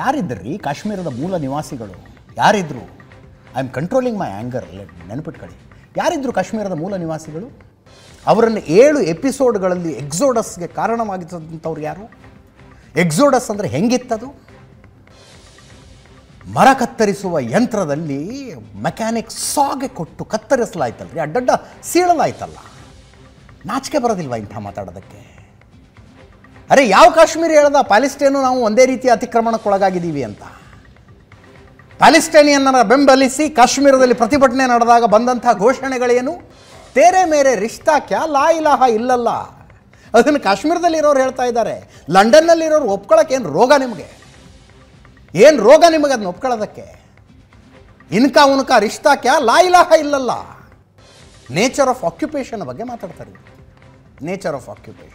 ಯಾರಿದ್ದರಿ ಕಾಶ್ಮೀರದ ಮೂಲ ನಿವಾಸಿಗಳು ಯಾರಿದ್ರು I am controlling my anger ನೆನಪಿಟ್ಕೊಳ್ಳಿ ಯಾರಿದ್ದರು ಕಾಶ್ಮೀರದ ಮೂಲ ನಿವಾಸಿಗಳು ಅವರನ್ನು ಏಳು ಎಪಿಸೋಡ್ಗಳಲ್ಲಿ ಎಕ್ಸೋಡಸ್ಗೆ ಕಾರಣವಾಗಿದ್ದಂಥವ್ರು ಯಾರು ಎಕ್ಸೋಡಸ್ ಅಂದರೆ ಹೆಂಗಿತ್ತದು ಮರ ಕತ್ತರಿಸುವ ಯಂತ್ರದಲ್ಲಿ ಮೆಕ್ಯಾನಿಕ್ ಸಾಗೆ ಕೊಟ್ಟು ಕತ್ತರಿಸಲಾಯ್ತಲ್ರಿ ಅಡ್ಡಡ್ಡ ಸೀಳಲಾಯ್ತಲ್ಲ ನಾಚಿಕೆ ಬರೋದಿಲ್ವ ಇಂಥ ಮಾತಾಡೋದಕ್ಕೆ ಅರೆ ಯಾವ ಕಾಶ್ಮೀರಿ ಹೇಳ್ದ ಪ್ಯಾಲಿಸ್ಟೇನು ನಾವು ಒಂದೇ ರೀತಿಯ ಅತಿಕ್ರಮಣಕ್ಕೊಳಗಾಗಿದ್ದೀವಿ ಅಂತ ಪ್ಯಾಲಿಸ್ಟೇನಿಯನ್ನರ ಬೆಂಬಲಿಸಿ ಕಾಶ್ಮೀರದಲ್ಲಿ ಪ್ರತಿಭಟನೆ ನಡೆದಾಗ ಬಂದಂಥ ಘೋಷಣೆಗಳೇನು ತೇರೆ ಮೇರೆ ರಿಶ್ತಾ ಕ್ಯಾ ಲಾ ಇಲಾಹ ಇಲ್ಲಲ್ಲ ಅದನ್ನು ಕಾಶ್ಮೀರದಲ್ಲಿರೋರು ಹೇಳ್ತಾ ಇದ್ದಾರೆ ಲಂಡನ್ನಲ್ಲಿರೋರು ಒಪ್ಕೊಳ್ಳೋಕೆ ಏನು ರೋಗ ನಿಮಗೆ ಏನು ರೋಗ ನಿಮಗೆ ಅದನ್ನ ಒಪ್ಕೊಳ್ಳೋದಕ್ಕೆ ಇನ್ಕ ಉನ್ಕ ಕ್ಯಾ ಲಾಯಿಲಾಹ ಇಲ್ಲಲ್ಲ ನೇಚರ್ ಆಫ್ ಆಕ್ಯುಪೇಷನ್ ಬಗ್ಗೆ ಮಾತಾಡ್ತಾರೆ ನೇಚರ್ ಆಫ್ ಆಕ್ಯುಪೇಷನ್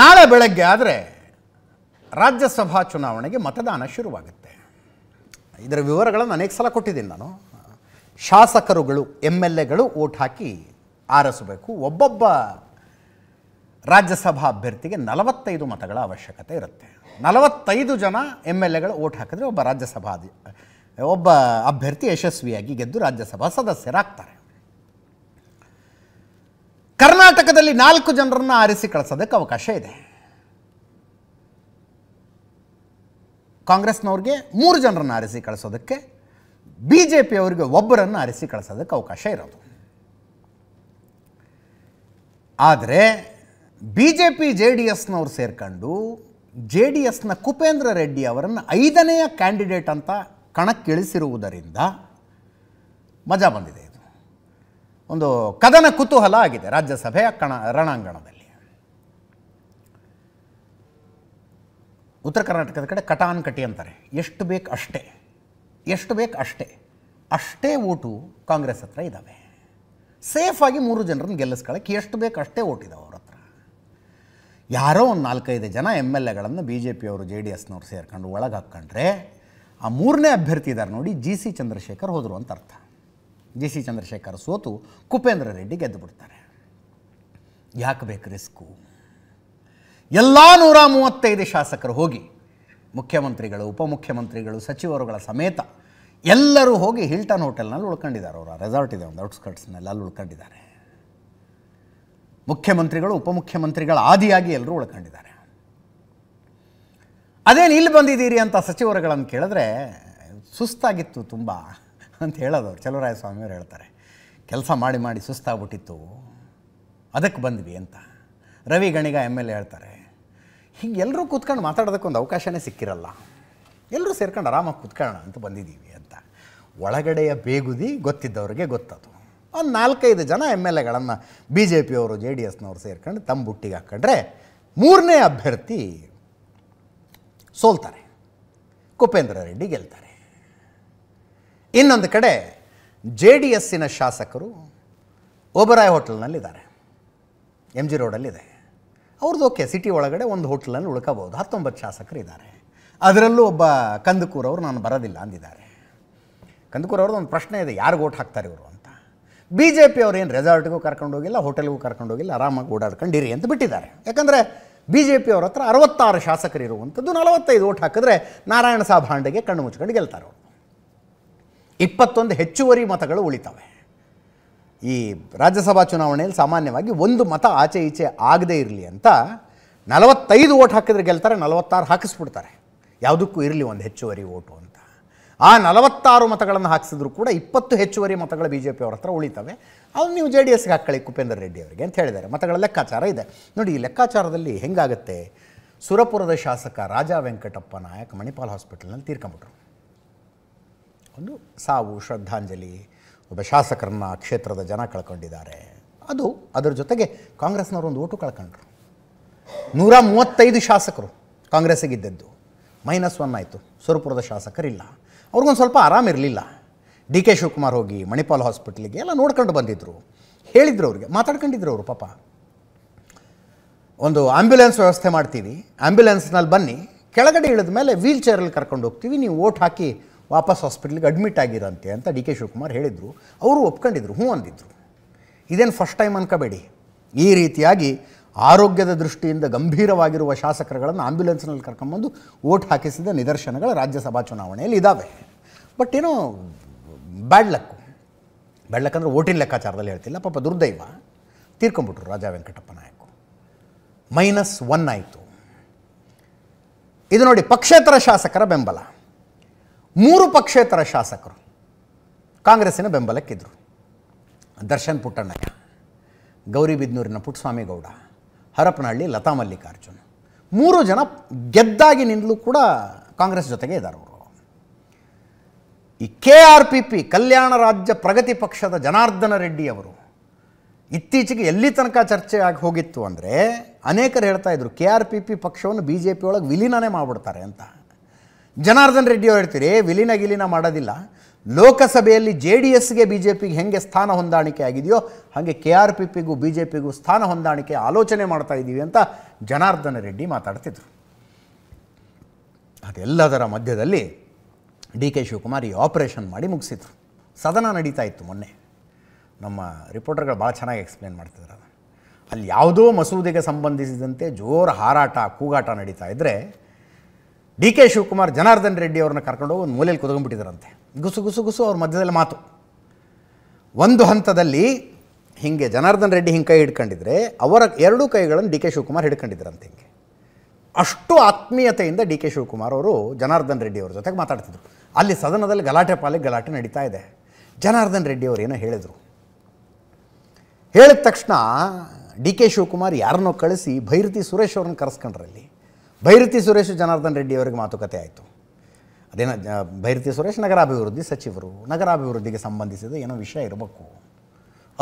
ನಾಳೆ ಬೆಳಗ್ಗೆ ಆದರೆ ರಾಜ್ಯಸಭಾ ಚುನಾವಣೆಗೆ ಮತದಾನ ಶುರುವಾಗುತ್ತೆ ಇದರ ವಿವರಗಳನ್ನು ಅನೇಕ ಸಲ ಕೊಟ್ಟಿದ್ದೀನಿ ನಾನು ಶಾಸಕರುಗಳು ಎಮ್ ಎಲ್ ಎಗಳು ಓಟ್ ಹಾಕಿ ಆರಿಸಬೇಕು ಒಬ್ಬೊಬ್ಬ ರಾಜ್ಯಸಭಾ ಅಭ್ಯರ್ಥಿಗೆ ನಲವತ್ತೈದು ಮತಗಳ ಅವಶ್ಯಕತೆ ಇರುತ್ತೆ ನಲವತ್ತೈದು ಜನ ಎಮ್ ಎಲ್ ಎಗಳು ಓಟ್ ಹಾಕಿದ್ರೆ ಒಬ್ಬ ರಾಜ್ಯಸಭಾ ಒಬ್ಬ ಅಭ್ಯರ್ಥಿ ಯಶಸ್ವಿಯಾಗಿ ಗೆದ್ದು ರಾಜ್ಯಸಭಾ ಸದಸ್ಯರಾಗ್ತಾರೆ ಕರ್ನಾಟಕದಲ್ಲಿ ನಾಲ್ಕು ಜನರನ್ನು ಆರಿಸಿ ಕಳಿಸೋದಕ್ಕೆ ಅವಕಾಶ ಇದೆ ಕಾಂಗ್ರೆಸ್ನವ್ರಿಗೆ ಮೂರು ಜನರನ್ನು ಆರಿಸಿ ಕಳಿಸೋದಕ್ಕೆ ಬಿ ಜೆ ಪಿಯವರಿಗೆ ಒಬ್ಬರನ್ನು ಆರಿಸಿ ಕಳಿಸೋದಕ್ಕೆ ಅವಕಾಶ ಇರೋದು ಆದರೆ B J P J D ಎಸ್ನವ್ರು ಸೇರ್ಕೊಂಡು ಜೆ ಡಿ ಎಸ್ನ ಕುಪೇಂದ್ರ ರೆಡ್ಡಿ ಅವರನ್ನು ಐದನೆಯ ಕ್ಯಾಂಡಿಡೇಟ್ ಅಂತ ಕಣಕ್ಕಿಳಿಸಿರುವುದರಿಂದ ಮಜಾ ಬಂದಿದೆ ಇದು ಒಂದು ಕದನ ಕುತೂಹಲ ಆಗಿದೆ ರಾಜ್ಯಸಭೆಯ ಕಣ ರಣಾಂಗಣದಲ್ಲಿ ಉತ್ತರ ಕರ್ನಾಟಕದ ಕಡೆ ಕಟಾನ್ ಕಟಿ ಅಂತಾರೆ ಎಷ್ಟು ಬೇಕು ಅಷ್ಟೇ ಎಷ್ಟು ಬೇಕು ಅಷ್ಟೇ ಅಷ್ಟೇ ಓಟು ಕಾಂಗ್ರೆಸ್ ಹತ್ರ ಇದ್ದಾವೆ ಸೇಫಾಗಿ ಮೂರು ಜನರನ್ನು ಗೆಲ್ಲಿಸ್ಕೊಳ್ಳೋಕ್ಕೆ ಎಷ್ಟು ಬೇಕು ಅಷ್ಟೇ ಓಟಿದಾವೆ ಯಾರೋ ಒಂದು ನಾಲ್ಕೈದು ಜನ ಎಮ್ ಎಲ್ ಎಗಳನ್ನು ಬಿ ಜೆ ಪಿಯವರು ಜೆ ಡಿ ಎಸ್ನವ್ರು ಸೇರ್ಕೊಂಡು ಒಳಗೆ ಹಾಕ್ಕೊಂಡ್ರೆ ಆ ಮೂರನೇ ಅಭ್ಯರ್ಥಿ ಇದ್ದಾರೆ ನೋಡಿ ಜಿ ಸಿ ಚಂದ್ರಶೇಖರ್ ಹೋದರು ಅಂತ ಅರ್ಥ ಜಿ ಸಿ ಚಂದ್ರಶೇಖರ್ ಸೋತು ಕುಪೇಂದ್ರ ರೆಡ್ಡಿ ಗೆದ್ದು ಬಿಡ್ತಾರೆ ಯಾಕೆ ಬೇಕು ರಿಸ್ಕು ಎಲ್ಲ ನೂರ ಮೂವತ್ತೈದು ಶಾಸಕರು ಹೋಗಿ ಮುಖ್ಯಮಂತ್ರಿಗಳು ಉಪಮುಖ್ಯಮಂತ್ರಿಗಳು ಸಚಿವರುಗಳ ಸಮೇತ ಎಲ್ಲರೂ ಹೋಗಿ ಹಿಲ್ಟನ್ ಹೋಟೆಲ್ನಲ್ಲಿ ಉಳ್ಕೊಂಡಿದ್ದಾರೆ ಅವರು ರೆಸಾರ್ಟ್ ಇದೆ ಒಂದು ಔಟ್ಸ್ಕರ್ಟ್ಸ್ನಲ್ಲಿ ಅಲ್ಲಿ ಉಳ್ಕೊಂಡಿದ್ದಾರೆ ಮುಖ್ಯಮಂತ್ರಿಗಳು ಉಪಮುಖ್ಯಮಂತ್ರಿಗಳ ಆದಿಯಾಗಿ ಎಲ್ಲರೂ ಉಳ್ಕೊಂಡಿದ್ದಾರೆ ಅದೇನು ಇಲ್ಲಿ ಬಂದಿದ್ದೀರಿ ಅಂತ ಸಚಿವರುಗಳನ್ನು ಕೇಳಿದ್ರೆ ಸುಸ್ತಾಗಿತ್ತು ತುಂಬ ಅಂತ ಹೇಳೋದು ಚಲುವರಾಯ ಹೇಳ್ತಾರೆ ಕೆಲಸ ಮಾಡಿ ಮಾಡಿ ಸುಸ್ತಾಗ್ಬಿಟ್ಟಿತ್ತು ಅದಕ್ಕೆ ಬಂದ್ವಿ ಅಂತ Ravi Ganiga M L A ಹೇಳ್ತಾರೆ ಹೀಗೆ ಎಲ್ಲರೂ ಕೂತ್ಕೊಂಡು ಮಾತಾಡೋದಕ್ಕೊಂದು ಅವಕಾಶನೇ ಸಿಕ್ಕಿರಲ್ಲ ಎಲ್ಲರೂ ಸೇರ್ಕೊಂಡು ಆರಾಮಾಗಿ ಕೂತ್ಕೊಳ್ಳೋಣ ಅಂತ ಬಂದಿದ್ದೀವಿ ಅಂತ ಒಳಗಡೆಯ ಬೇಗುದಿ ಗೊತ್ತಿದ್ದವ್ರಿಗೆ ಗೊತ್ತದು ಒಂದು ನಾಲ್ಕೈದು ಜನ ಎಮ್ ಎಲ್ ಎಗಳನ್ನು ಬಿ ಜೆ ಪಿಯವರು ಜೆ ಡಿ ಎಸ್ನವರು ಸೇರ್ಕೊಂಡು ತಮ್ಮ ಬುಟ್ಟಿಗೆ ಹಾಕ್ಕೊಂಡ್ರೆ ಮೂರನೇ ಅಭ್ಯರ್ಥಿ ಸೋಲ್ತಾರೆ ಕುಪೇಂದ್ರ ರೆಡ್ಡಿ ಗೆಲ್ತಾರೆ ಇನ್ನೊಂದು ಕಡೆ ಜೆ ಡಿ ಎಸ್ಸಿನ ಶಾಸಕರು ಓಬರಾಯ್ ಹೋಟೆಲ್ನಲ್ಲಿದ್ದಾರೆ ಎಮ್ ಜಿ ರೋಡಲ್ಲಿದೆ ಅವ್ರದ್ದು ಓಕೆ ಸಿಟಿ ಒಳಗಡೆ ಒಂದು ಹೋಟ್ಲಲ್ಲಿ ಉಳ್ಕೋಬೋದು ಹತ್ತೊಂಬತ್ತು ಶಾಸಕರು ಇದ್ದಾರೆ ಅದರಲ್ಲೂ ಒಬ್ಬ ಕಂದಕೂರವರು ನಾನು ಬರೋದಿಲ್ಲ ಅಂದಿದ್ದಾರೆ ಕಂದಕೂರವ್ರದ್ದು ಒಂದು ಪ್ರಶ್ನೆ ಇದೆ ಯಾರು ಓಟ್ ಹಾಕ್ತಾರೆ ಇವರು ಅಂತ ಬಿ ಜೆ ಪಿ ಅವ್ರೇನು ರೆಸಾರ್ಟ್ಗೂ ಕರ್ಕೊಂಡೋಗಿಲ್ಲ ಹೋಟೆಲ್ಗೂ ಕರ್ಕೊಂಡೋಗಿಲ್ಲ ಆರಾಮಾಗಿ ಓಡಾಡ್ಕೊಂಡಿರಿ ಅಂತ ಬಿಟ್ಟಿದ್ದಾರೆ ಯಾಕಂದರೆ ಬಿ ಜೆ ಪಿ ಅವ್ರ ಹತ್ರ ಅರವತ್ತಾರು ಶಾಸಕರು ಇರುವಂಥದ್ದು ನಲವತ್ತೈದು ಓಟ್ ಹಾಕಿದ್ರೆ ನಾರಾಯಣ ಸಾಬ್ ಹಾಂಡೆಗೆ ಕಣ್ಣು ಮುಚ್ಕೊಂಡು ಗೆಲ್ತಾರೆ ಇಪ್ಪತ್ತೊಂದು ಹೆಚ್ಚುವರಿ ಮತಗಳು ಉಳಿತವೆ ಈ ರಾಜ್ಯಸಭಾ ಚುನಾವಣೆಯಲ್ಲಿ ಸಾಮಾನ್ಯವಾಗಿ ಒಂದು ಮತ ಆಚೆ ಈಚೆ ಆಗದೇ ಇರಲಿ ಅಂತ ನಲವತ್ತೈದು ಓಟ್ ಹಾಕಿದ್ರೆ ಗೆಲ್ತಾರೆ ನಲವತ್ತಾರು ಹಾಕಿಸ್ಬಿಡ್ತಾರೆ ಯಾವುದಕ್ಕೂ ಇರಲಿ ಒಂದು ಹೆಚ್ಚುವರಿ ಓಟು ಅಂತ ಆ ನಲವತ್ತಾರು ಮತಗಳನ್ನು ಹಾಕಿಸಿದ್ರು ಕೂಡ ಇಪ್ಪತ್ತು ಹೆಚ್ಚುವರಿ ಮತಗಳು ಬಿ ಜೆ ಪಿ ಅವ್ರ ಹತ್ರ ಉಳಿತವೆ ಅವ್ರು ನೀವು ಜೆ ಡಿ ಎಸ್ಗೆ ಹಾಕ್ಕೊಳ್ಳಿ ಕುಪೇಂದ್ರ ರೆಡ್ಡಿ ಅವರಿಗೆ ಅಂತ ಹೇಳಿದ್ದಾರೆ ಮತಗಳ ಲೆಕ್ಕಾಚಾರ ಇದೆ ನೋಡಿ ಈ ಲೆಕ್ಕಾಚಾರದಲ್ಲಿ ಹೆಂಗಾಗುತ್ತೆ ಸುರಪುರದ ಶಾಸಕ ರಾಜಾ ವೆಂಕಟಪ್ಪ ನಾಯಕ್ ಮಣಿಪಾಲ್ ಹಾಸ್ಪಿಟಲ್ನಲ್ಲಿ ತೀರ್ಕೊಂಬಿಟ್ರು ಒಂದು ಸಾವು ಶ್ರದ್ಧಾಂಜಲಿ ಒಬ್ಬ ಶಾಸಕರನ್ನ ಕ್ಷೇತ್ರದ ಜನ ಕಳ್ಕೊಂಡಿದ್ದಾರೆ ಅದು ಅದರ ಜೊತೆಗೆ ಕಾಂಗ್ರೆಸ್ನವರು ಒಂದು ಓಟು ಕಳ್ಕೊಂಡ್ರು ನೂರ ಮೂವತ್ತೈದು ಶಾಸಕರು ಇದ್ದದ್ದು ಮೈನಸ್ ಒನ್ ಆಯಿತು ಸುರಪುರದ ಶಾಸಕರಿಲ್ಲ ಅವ್ರಿಗೊಂದು ಸ್ವಲ್ಪ ಆರಾಮಿರಲಿಲ್ಲ ಡಿ ಕೆ ಶಿವಕುಮಾರ್ ಹೋಗಿ ಮಣಿಪಾಲ್ ಹಾಸ್ಪಿಟ್ಲಿಗೆ ಎಲ್ಲ ನೋಡ್ಕೊಂಡು ಬಂದಿದ್ದರು ಹೇಳಿದ್ರು ಅವ್ರಿಗೆ ಮಾತಾಡ್ಕೊಂಡಿದ್ರು ಅವರು ಪಾಪ ಒಂದು ಆ್ಯಂಬ್ಯುಲೆನ್ಸ್ ವ್ಯವಸ್ಥೆ ಮಾಡ್ತೀವಿ ಆ್ಯಂಬ್ಯುಲೆನ್ಸ್ನಲ್ಲಿ ಬನ್ನಿ ಕೆಳಗಡೆ ಇಳಿದ ಮೇಲೆ ವೀಲ್ ಚೇರಲ್ಲಿ ಕರ್ಕೊಂಡು ಹೋಗ್ತೀವಿ ನೀವು ಓಟ್ ಹಾಕಿ ವಾಪಸ್ ಹಾಸ್ಪಿಟ್ಲಿಗೆ ಅಡ್ಮಿಟ್ ಆಗಿರಂತೆ ಅಂತ ಡಿ ಕೆ ಶಿವಕುಮಾರ್ ಹೇಳಿದರು ಅವರು ಒಪ್ಕೊಂಡಿದ್ರು ಹ್ಞೂ ಅಂದಿದ್ರು ಇದೇನು ಫಸ್ಟ್ ಟೈಮ್ ಅನ್ಕೋಬೇಡಿ ಈ ರೀತಿಯಾಗಿ ಆರೋಗ್ಯದ ದೃಷ್ಟಿಯಿಂದ ಗಂಭೀರವಾಗಿರುವ ಶಾಸಕರುಗಳನ್ನು ಆಂಬ್ಯುಲೆನ್ಸ್ನಲ್ಲಿ ಕರ್ಕೊಂಬಂದು ಓಟ್ ಹಾಕಿಸಿದ ನಿದರ್ಶನಗಳು ರಾಜ್ಯಸಭಾ ಚುನಾವಣೆಯಲ್ಲಿ ಇದ್ದಾವೆ ಬಟ್ ಏನೋ ಬ್ಯಾಡ್ ಲಕ್ಕು ಬ್ಯಾಡ್ ಲಕ್ ಅಂದರೆ ಓಟಿನ ಲೆಕ್ಕಾಚಾರದಲ್ಲಿ ಹೇಳ್ತಿಲ್ಲ ಪಾಪ ದುರ್ದೈವ ತೀರ್ಕೊಂಬಿಟ್ರು ರಾಜಾ ವೆಂಕಟಪ್ಪ ನಾಯಕ್ ಮೈನಸ್ ಒನ್ ಆಯಿತು ಇದು ನೋಡಿ ಪಕ್ಷೇತರ ಶಾಸಕರ ಬೆಂಬಲ ಮೂರು ಪಕ್ಷೇತರ ಶಾಸಕರು ಕಾಂಗ್ರೆಸ್ಸಿನ ಬೆಂಬಲಕ್ಕಿದ್ದರು ದರ್ಶನ್ ಪುಟ್ಟಣ್ಣಯ್ಯ ಗೌರಿಬಿದ್ನೂರಿನ ಪುಟ್ಸ್ವಾಮಿ ಗೌಡ ಹರಪನಹಳ್ಳಿ ಲತಾ ಮಲ್ಲಿಕಾರ್ಜುನ್ ಮೂರು ಜನ ಗೆದ್ದಾಗಿ ನಿಂದಲೂ ಕೂಡ ಕಾಂಗ್ರೆಸ್ ಜೊತೆಗೆ ಇದ್ದಾರೆ ಅವರು ಈ K R P P Kalyana Rajya Pragathi ಪಕ್ಷದ ಜನಾರ್ದನ ರೆಡ್ಡಿ ಅವರು ಇತ್ತೀಚೆಗೆ ಎಲ್ಲಿ ತನಕ ಚರ್ಚೆ ಆಗಿ ಹೋಗಿತ್ತು ಅಂದರೆ ಅನೇಕರು ಹೇಳ್ತಾ ಇದ್ರು ಕೆ ಆರ್ ಪಿ ಪಿ ಪಕ್ಷವನ್ನು ಬಿ ಜೆ ಪಿ ಒಳಗೆ ವಿಲೀನನೇ ಮಾಡಿಬಿಡ್ತಾರೆ ಅಂತ ಜನಾರ್ದನ್ ರೆಡ್ಡಿ ಅವ್ರು ಹೇಳ್ತೀರಿ ವಿಲೀನ ಗಿಲೀನ ಮಾಡೋದಿಲ್ಲ ಲೋಕಸಭೆಯಲ್ಲಿ ಜೆ ಡಿ ಎಸ್ಗೆ ಬಿ ಜೆ ಪಿಗೆ ಹೆಂಗೆ ಸ್ಥಾನ ಹೊಂದಾಣಿಕೆ ಆಗಿದೆಯೋ ಹಾಗೆ ಕೆ ಆರ್ ಪಿ ಪಿಗೂ ಬಿ ಜೆ ಪಿಗೂ ಸ್ಥಾನ ಹೊಂದಾಣಿಕೆ ಆಲೋಚನೆ ಮಾಡ್ತಾ ಇದ್ದೀವಿ ಅಂತ ಜನಾರ್ದನ ರೆಡ್ಡಿ ಮಾತಾಡ್ತಿದ್ರು ಅದೆಲ್ಲದರ ಮಧ್ಯದಲ್ಲಿ ಡಿ ಕೆ ಶಿವಕುಮಾರ್ ಈ ಆಪರೇಷನ್ ಮಾಡಿ ಮುಗಿಸಿದ್ರು ಸದನ ನಡೀತಾ ಇತ್ತು ಮೊನ್ನೆ ನಮ್ಮ ರಿಪೋರ್ಟರ್ಗಳು ಭಾಳ ಚೆನ್ನಾಗಿ ಎಕ್ಸ್ಪ್ಲೇನ್ ಮಾಡ್ತಿದ್ರು ಅದು ಅಲ್ಲಿ ಯಾವುದೋ ಮಸೂದೆಗೆ ಸಂಬಂಧಿಸಿದಂತೆ ಜೋರು ಹಾರಾಟ ಕೂಗಾಟ ನಡೀತಾ ಇದ್ದರೆ ಡಿ ಕೆ ಶಿವಕುಮಾರ್ ಜನಾರ್ದನ್ ರೆಡ್ಡಿ ಅವ್ರನ್ನ ಕರ್ಕೊಂಡು ಒಂದು ಮೂಲೆಯಲ್ಲಿ ಕುದಗೊಂಡ್ಬಿಟ್ಟಿದ್ರಂತೆ ಗುಸು ಗುಸು ಗುಸು ಅವ್ರ ಮಧ್ಯದಲ್ಲಿ ಮಾತು ಒಂದು ಹಂತದಲ್ಲಿ ಹಿಂಗೆ ಜನಾರ್ದನ್ ರೆಡ್ಡಿ ಹಿಂಗೆ ಕೈ ಹಿಡ್ಕೊಂಡಿದ್ರೆ ಅವರ ಎರಡೂ ಕೈಗಳನ್ನು ಡಿ ಕೆ ಶಿವಕುಮಾರ್ ಹಿಡ್ಕೊಂಡಿದ್ರಂತೆ ಹಿಂಗೆ ಅಷ್ಟು ಆತ್ಮೀಯತೆಯಿಂದ ಡಿ ಕೆ ಶಿವಕುಮಾರ್ ಅವರು ಜನಾರ್ದನ್ ರೆಡ್ಡಿ ಅವ್ರ ಜೊತೆಗೆ ಮಾತಾಡ್ತಿದ್ರು ಅಲ್ಲಿ ಸದನದಲ್ಲಿ ಗಲಾಟೆ ಪಾಲಿಗೆ ಗಲಾಟೆ ನಡೀತಾ ಇದೆ ಜನಾರ್ದನ್ ರೆಡ್ಡಿ ಅವರು ಏನೋ ಹೇಳಿದರು ಹೇಳಿದ ತಕ್ಷಣ ಡಿ ಕೆ ಶಿವಕುಮಾರ್ ಯಾರನ್ನೋ ಕಳಿಸಿ ಭೈರತಿ ಸುರೇಶ್ ಅವ್ರನ್ನ ಕರೆಸ್ಕೊಂಡ್ರಲ್ಲಿ ಭೈರತಿ ಸುರೇಶ್ ಜನಾರ್ದನ್ ರೆಡ್ಡಿ ಅವರಿಗೆ ಮಾತುಕತೆ ಆಯಿತು ಅದೇನ ಭೈರತಿ ಸುರೇಶ್ ನಗರಾಭಿವೃದ್ಧಿ ಸಚಿವರು ನಗರಾಭಿವೃದ್ಧಿಗೆ ಸಂಬಂಧಿಸಿದ ಏನೋ ವಿಷಯ ಇರಬೇಕು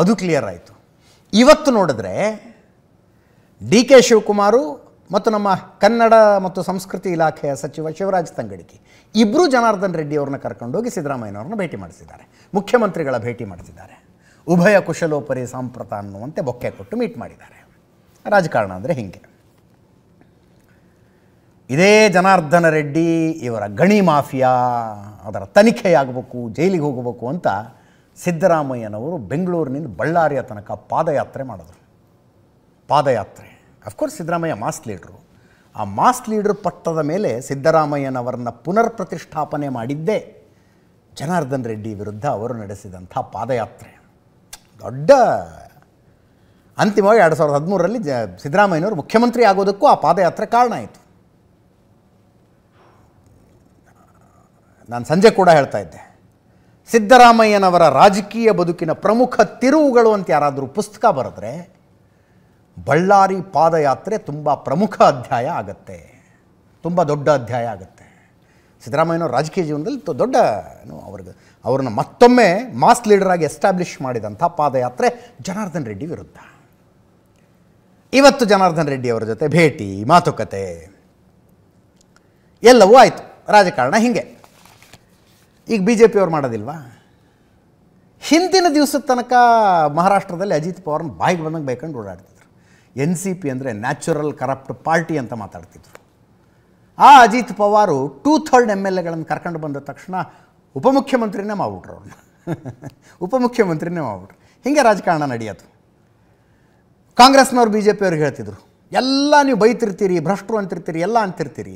ಅದು ಕ್ಲಿಯರ್ ಆಯಿತು ಇವತ್ತು ನೋಡಿದ್ರೆ ಡಿ ಕೆ ಶಿವಕುಮಾರು ಮತ್ತು ನಮ್ಮ ಕನ್ನಡ ಮತ್ತು ಸಂಸ್ಕೃತಿ ಇಲಾಖೆಯ ಸಚಿವ ಶಿವರಾಜ್ ತಂಗಡಿಕೆ ಇಬ್ಬರು ಜನಾರ್ದನ್ ರೆಡ್ಡಿ ಅವ್ರನ್ನ ಕರ್ಕೊಂಡೋಗಿ ಸಿದ್ದರಾಮಯ್ಯನವ್ರನ್ನ ಭೇಟಿ ಮಾಡಿಸಿದ್ದಾರೆ ಮುಖ್ಯಮಂತ್ರಿಗಳ ಭೇಟಿ ಮಾಡಿಸಿದ್ದಾರೆ ಉಭಯ ಕುಶಲೋಪರಿ ಸಾಂಪ್ರತ ಅನ್ನುವಂತೆ ಬೊಕ್ಕೆ ಕೊಟ್ಟು ಮೀಟ್ ಮಾಡಿದ್ದಾರೆ ರಾಜಕಾರಣ ಅಂದರೆ ಹೀಗೆ ಇದೇ ಜನಾರ್ದನ ರೆಡ್ಡಿ ಇವರ ಗಣಿ ಮಾಫಿಯಾ ಅದರ ತನಿಖೆಯಾಗಬೇಕು ಜೈಲಿಗೆ ಹೋಗಬೇಕು ಅಂತ ಸಿದ್ದರಾಮಯ್ಯನವರು ಬೆಂಗಳೂರಿನಿಂದ ಬಳ್ಳಾರಿಯ ತನಕ ಪಾದಯಾತ್ರೆ ಮಾಡಿದ್ರು ಪಾದಯಾತ್ರೆ ಅಫ್ಕೋರ್ಸ್ ಸಿದ್ದರಾಮಯ್ಯ ಮಾಸ್ ಲೀಡ್ರು ಆ ಮಾಸ್ ಲೀಡರ್ ಪಟ್ಟದ ಮೇಲೆ ಸಿದ್ದರಾಮಯ್ಯನವರನ್ನ ಪುನರ್ ಪ್ರತಿಷ್ಠಾಪನೆ ಮಾಡಿದ್ದೇ ಜನಾರ್ದನ್ ರೆಡ್ಡಿ ವಿರುದ್ಧ ಅವರು ನಡೆಸಿದಂಥ ಪಾದಯಾತ್ರೆ ದೊಡ್ಡ ಅಂತಿಮವಾಗಿ ಎರಡು ಸಾವಿರದ ಹದಿಮೂರರಲ್ಲಿ ಜ ಸಿದ್ದರಾಮಯ್ಯನವರು ಮುಖ್ಯಮಂತ್ರಿ ಆಗೋದಕ್ಕೂ ಆ ಪಾದಯಾತ್ರೆ ಕಾರಣ ಆಯಿತು ನಾನು ಸಂಜೆ ಕೂಡ ಹೇಳ್ತಾ ಇದ್ದೆ ಸಿದ್ದರಾಮಯ್ಯನವರ ರಾಜಕೀಯ ಬದುಕಿನ ಪ್ರಮುಖ ತಿರುವುಗಳು ಅಂತ ಯಾರಾದರೂ ಪುಸ್ತಕ ಬರೆದ್ರೆ ಬಳ್ಳಾರಿ ಪಾದಯಾತ್ರೆ ತುಂಬ ಪ್ರಮುಖ ಅಧ್ಯಾಯ ಆಗತ್ತೆ ತುಂಬ ದೊಡ್ಡ ಅಧ್ಯಾಯ ಆಗುತ್ತೆ ಸಿದ್ದರಾಮಯ್ಯನವ್ರ ರಾಜಕೀಯ ಜೀವನದಲ್ಲಿ ದೊಡ್ಡ ಅವ್ರಿಗೆ ಅವ್ರನ್ನ ಮತ್ತೊಮ್ಮೆ ಮಾಸ್ ಲೀಡರಾಗಿ ಎಸ್ಟಾಬ್ಲಿಷ್ ಮಾಡಿದಂಥ ಪಾದಯಾತ್ರೆ ಜನಾರ್ದನ್ ರೆಡ್ಡಿ ವಿರುದ್ಧ ಇವತ್ತು ಜನಾರ್ದನ್ ರೆಡ್ಡಿ ಅವರ ಜೊತೆ ಭೇಟಿ ಮಾತುಕತೆ ಎಲ್ಲವೂ ಆಯಿತು ರಾಜಕಾರಣ ಹೀಗೆ ಈಗ ಬಿ ಜೆ ಪಿಯವ್ರು ಮಾಡೋದಿಲ್ವಾ ಹಿಂದಿನ ದಿವಸದ ತನಕ ಮಹಾರಾಷ್ಟ್ರದಲ್ಲಿ ಅಜಿತ್ ಪವಾರ್ನ ಬಾಯಿಗೆ ಬಂದಂಗೆ ಬೈಕೊಂಡು ಓಡಾಡ್ತಿದ್ರು ಎನ್ ಸಿ ಪಿ ಅಂದರೆ ನ್ಯಾಚುರಲ್ ಕರಪ್ಟ್ ಪಾರ್ಟಿ ಅಂತ ಮಾತಾಡ್ತಿದ್ರು ಆ Ajit Pawar two third M L ಎಗಳನ್ನು ಕರ್ಕೊಂಡು ಬಂದ ತಕ್ಷಣ ಉಪಮುಖ್ಯಮಂತ್ರಿನೇ ಮಾಡ್ಬಿಟ್ರು ಅವ್ರನ್ನ ಉಪಮುಖ್ಯಮಂತ್ರಿನೇ ಮಾಡ್ಬಿಟ್ರು ಹೀಗೆ ರಾಜಕಾರಣ ನಡೆಯೋದು ಕಾಂಗ್ರೆಸ್ನವ್ರು ಬಿ ಜೆ ಪಿಯವ್ರಿಗೆ ಹೇಳ್ತಿದ್ರು ಎಲ್ಲ ನೀವು ಬೈತಿರ್ತೀರಿ ಭ್ರಷ್ಟರು ಅಂತಿರ್ತೀರಿ ಎಲ್ಲ ಅಂತಿರ್ತೀರಿ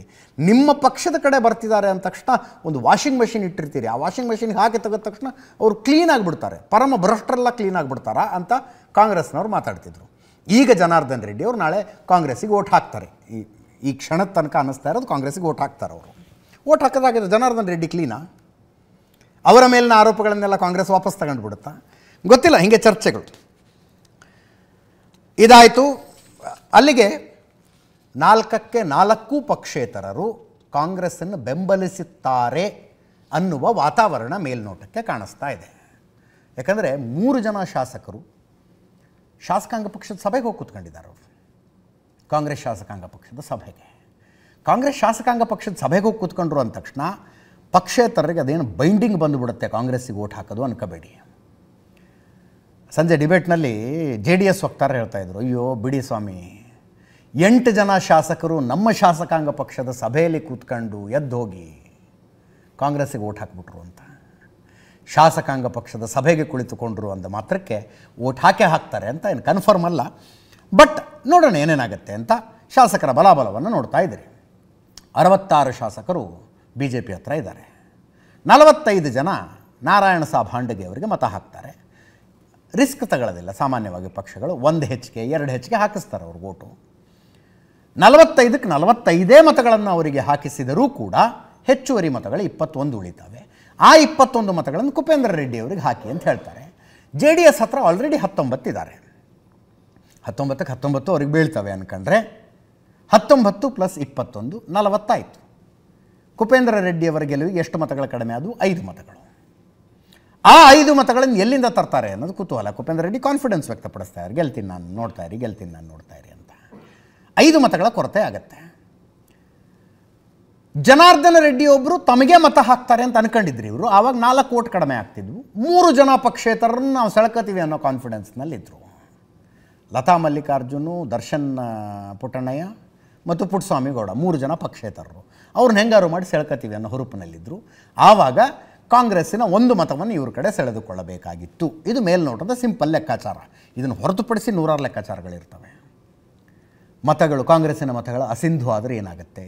ನಿಮ್ಮ ಪಕ್ಷದ ಕಡೆ ಬರ್ತಿದ್ದಾರೆ ಅಂದ ತಕ್ಷಣ ಒಂದು ವಾಷಿಂಗ್ ಮೆಷಿನ್ ಇಟ್ಟಿರ್ತೀರಿ ಆ ವಾಷಿಂಗ್ ಮೆಷಿನ್ಗೆ ಹಾಕಿ ತೆಗೆದ ತಕ್ಷಣ ಅವರು ಕ್ಲೀನ್ ಆಗಿಬಿಡ್ತಾರೆ ಪರಮ ಭ್ರಷ್ಟರೆಲ್ಲ ಕ್ಲೀನ್ ಆಗಿಬಿಡ್ತಾರಾ ಅಂತ ಕಾಂಗ್ರೆಸ್ನವ್ರು ಮಾತಾಡ್ತಿದ್ರು ಈಗ ಜನಾರ್ದನ್ ರೆಡ್ಡಿ ಅವರು ನಾಳೆ ಕಾಂಗ್ರೆಸ್ಸಿಗೆ ಓಟ್ ಹಾಕ್ತಾರೆ ಈ ಈ ಕ್ಷಣದ ತನಕ ಅನ್ನಿಸ್ತಾ ಇರೋದು ಕಾಂಗ್ರೆಸ್ಸಿಗೆ ಓಟ್ ಹಾಕ್ತಾರೆ ಅವರು ಓಟ್ ಹಾಕೋದಾಗಿದ್ರೆ ಜನಾರ್ದನ್ ರೆಡ್ಡಿ ಕ್ಲೀನಾ ಅವರ ಮೇಲಿನ ಆರೋಪಗಳನ್ನೆಲ್ಲ ಕಾಂಗ್ರೆಸ್ ವಾಪಸ್ ತಗೊಂಡು ಬಿಡುತ್ತಾ ಗೊತ್ತಿಲ್ಲ ಹೀಗೆ ಚರ್ಚೆಗಳು ಇದಾಯಿತು ಅಲ್ಲಿಗೆ ನಾಲ್ಕಕ್ಕೆ ನಾಲ್ಕು ಪಕ್ಷೇತರರು ಕಾಂಗ್ರೆಸ್ಸನ್ನು ಬೆಂಬಲಿಸುತ್ತಾರೆ ಅನ್ನುವ ವಾತಾವರಣ ಮೇಲ್ನೋಟಕ್ಕೆ ಕಾಣಿಸ್ತಾ ಇದೆ ಯಾಕಂದರೆ ಮೂರು ಜನ ಶಾಸಕರು ಶಾಸಕಾಂಗ ಪಕ್ಷದ ಸಭೆಗೆ ಹೋಗಿ ಕೂತ್ಕೊಂಡಿದ್ದಾರೆ ಅವರು ಕಾಂಗ್ರೆಸ್ ಶಾಸಕಾಂಗ ಪಕ್ಷದ ಸಭೆಗೆ ಕಾಂಗ್ರೆಸ್ ಶಾಸಕಾಂಗ ಪಕ್ಷದ ಸಭೆಗೆ ಹೋಗಿ ಕೂತ್ಕೊಂಡ್ರು ಅಂದ ತಕ್ಷಣ ಪಕ್ಷೇತರರಿಗೆ ಅದೇನು ಬೈಂಡಿಂಗ್ ಬಂದುಬಿಡುತ್ತೆ ಕಾಂಗ್ರೆಸ್ಸಿಗೆ ಓಟ್ ಹಾಕೋದು ಅನ್ಕೋಬೇಡಿ ಸಂಜೆ ಡಿಬೇಟ್ನಲ್ಲಿ ಜೆ ಡಿ ಎಸ್ ವಕ್ತಾರ ಹೇಳ್ತಾಯಿದ್ರು ಅಯ್ಯೋ ಬಿಡಿ ಸ್ವಾಮಿ ಎಂಟು ಜನ ಶಾಸಕರು ನಮ್ಮ ಶಾಸಕಾಂಗ ಪಕ್ಷದ ಸಭೆಯಲ್ಲಿ ಕೂತ್ಕೊಂಡು ಹೋಗಿ ಕಾಂಗ್ರೆಸ್ಸಿಗೆ ಓಟ್ ಹಾಕ್ಬಿಟ್ರು ಅಂತ ಶಾಸಕಾಂಗ ಪಕ್ಷದ ಸಭೆಗೆ ಕುಳಿತುಕೊಂಡ್ರು ಅಂದ ಮಾತ್ರಕ್ಕೆ ಓಟ್ ಹಾಕೇ ಹಾಕ್ತಾರೆ ಅಂತ ಏನು ಕನ್ಫರ್ಮ್ ಅಲ್ಲ ಬಟ್ ನೋಡೋಣ ಏನೇನಾಗುತ್ತೆ ಅಂತ ಶಾಸಕರ ಬಲಾಬಲವನ್ನು ನೋಡ್ತಾ ಇದ್ದೀರಿ ಅರವತ್ತಾರು ಶಾಸಕರು ಬಿ ಜೆ ಪಿ ಹತ್ರ ಇದ್ದಾರೆ ನಲವತ್ತೈದು ಜನ ನಾರಾಯಣ ಸಾಬ್ ಹಾಂಡಗೆ ಅವರಿಗೆ ಮತ ಹಾಕ್ತಾರೆ ರಿಸ್ಕ್ ತಗೊಳ್ಳೋದಿಲ್ಲ ಸಾಮಾನ್ಯವಾಗಿ ಪಕ್ಷಗಳು ಒಂದು ಹೆಚ್ಚಿಗೆ ಎರಡು ಹೆಚ್ಚಿಗೆ ಹಾಕಿಸ್ತಾರೆ ಅವ್ರಿಗೆ ಓಟು ನಲವತ್ತೈದಕ್ಕೆ ನಲವತ್ತೈದೇ ಮತಗಳನ್ನು ಅವರಿಗೆ ಹಾಕಿಸಿದರೂ ಕೂಡ ಹೆಚ್ಚುವರಿ ಮತಗಳು ಇಪ್ಪತ್ತೊಂದು ಉಳಿತಾವೆ ಆ ಇಪ್ಪತ್ತೊಂದು ಮತಗಳನ್ನು ಕುಪೇಂದ್ರ ರೆಡ್ಡಿ ಅವರಿಗೆ ಹಾಕಿ ಅಂತ ಹೇಳ್ತಾರೆ ಜೆ ಡಿ ಎಸ್ ಹತ್ರ ಆಲ್ರೆಡಿ ಹತ್ತೊಂಬತ್ತಿದ್ದಾರೆ ಹತ್ತೊಂಬತ್ತಕ್ಕೆ ಹತ್ತೊಂಬತ್ತು ಅವ್ರಿಗೆ ಬೀಳ್ತವೆ ಅನ್ಕಂಡ್ರೆ ಹತ್ತೊಂಬತ್ತು ಪ್ಲಸ್ ಇಪ್ಪತ್ತೊಂದು ನಲವತ್ತಾಯಿತು ಕುಪೇಂದ್ರ ರೆಡ್ಡಿಯವರ ಗೆಲುವಿಗೆ ಎಷ್ಟು ಮತಗಳು ಕಡಿಮೆ ಅದು ಐದು ಮತಗಳು ಆ ಐದು ಮತಗಳನ್ನು ಎಲ್ಲಿಂದ ತರ್ತಾರೆ ಅನ್ನೋದು ಕುತೂಹಲ ಕುಪೇಂದ್ರ ರೆಡ್ಡಿ ಕಾನ್ಫಿಡೆನ್ಸ್ ವ್ಯಕ್ತಪಡಿಸ್ತಾ ಇದ್ದಾರೆ ಗೆಲ್ತೀನಿ ನಾನು ನೋಡ್ತಾ ಇರಿ ಗೆಲ್ತೀನಿ ನಾನು ನೋಡ್ತಾ ಇರಿ ಐದು ಮತಗಳ ಕೊರತೆ ಆಗತ್ತೆ ಜನಾರ್ದನ ರೆಡ್ಡಿ ಒಬ್ಬರು ತಮಗೆ ಮತ ಹಾಕ್ತಾರೆ ಅಂತ ಅನ್ಕೊಂಡಿದ್ರು ಇವರು ಆವಾಗ ನಾಲ್ಕು ಓಟ್ ಕಡಿಮೆ ಆಗ್ತಿದ್ವು ಮೂರು ಜನ ಪಕ್ಷೇತರನ್ನು ನಾವು ಸೆಳ್ಕತೀವಿ ಅನ್ನೋ ಕಾನ್ಫಿಡೆನ್ಸ್ನಲ್ಲಿದ್ದರು ಲತಾ ಮಲ್ಲಿಕಾರ್ಜುನು ದರ್ಶನ್ ಪುಟ್ಟಣ್ಣಯ್ಯ ಮತ್ತು ಪುಟ್ಟಸ್ವಾಮಿ ಮೂರು ಜನ ಪಕ್ಷೇತರರು ಅವ್ರನ್ನ ಹೆಂಗಾರು ಮಾಡಿ ಸೆಳ್ಕತೀವಿ ಅನ್ನೋ ಹುರುಪಿನಲ್ಲಿದ್ದರು ಆವಾಗ ಕಾಂಗ್ರೆಸ್ಸಿನ ಒಂದು ಮತವನ್ನು ಇವ್ರ ಕಡೆ ಸೆಳೆದುಕೊಳ್ಳಬೇಕಾಗಿತ್ತು ಇದು ಮೇಲ್ನೋಟದ ಸಿಂಪಲ್ ಲೆಕ್ಕಾಚಾರ ಇದನ್ನು ಹೊರತುಪಡಿಸಿ ನೂರಾರು ಲೆಕ್ಕಾಚಾರಗಳಿರ್ತವೆ ಮತಗಳು ಕಾಂಗ್ರೆಸ್ಸಿನ ಮತಗಳು ಅಸಿಂಧು ಆದರೆ ಏನಾಗುತ್ತೆ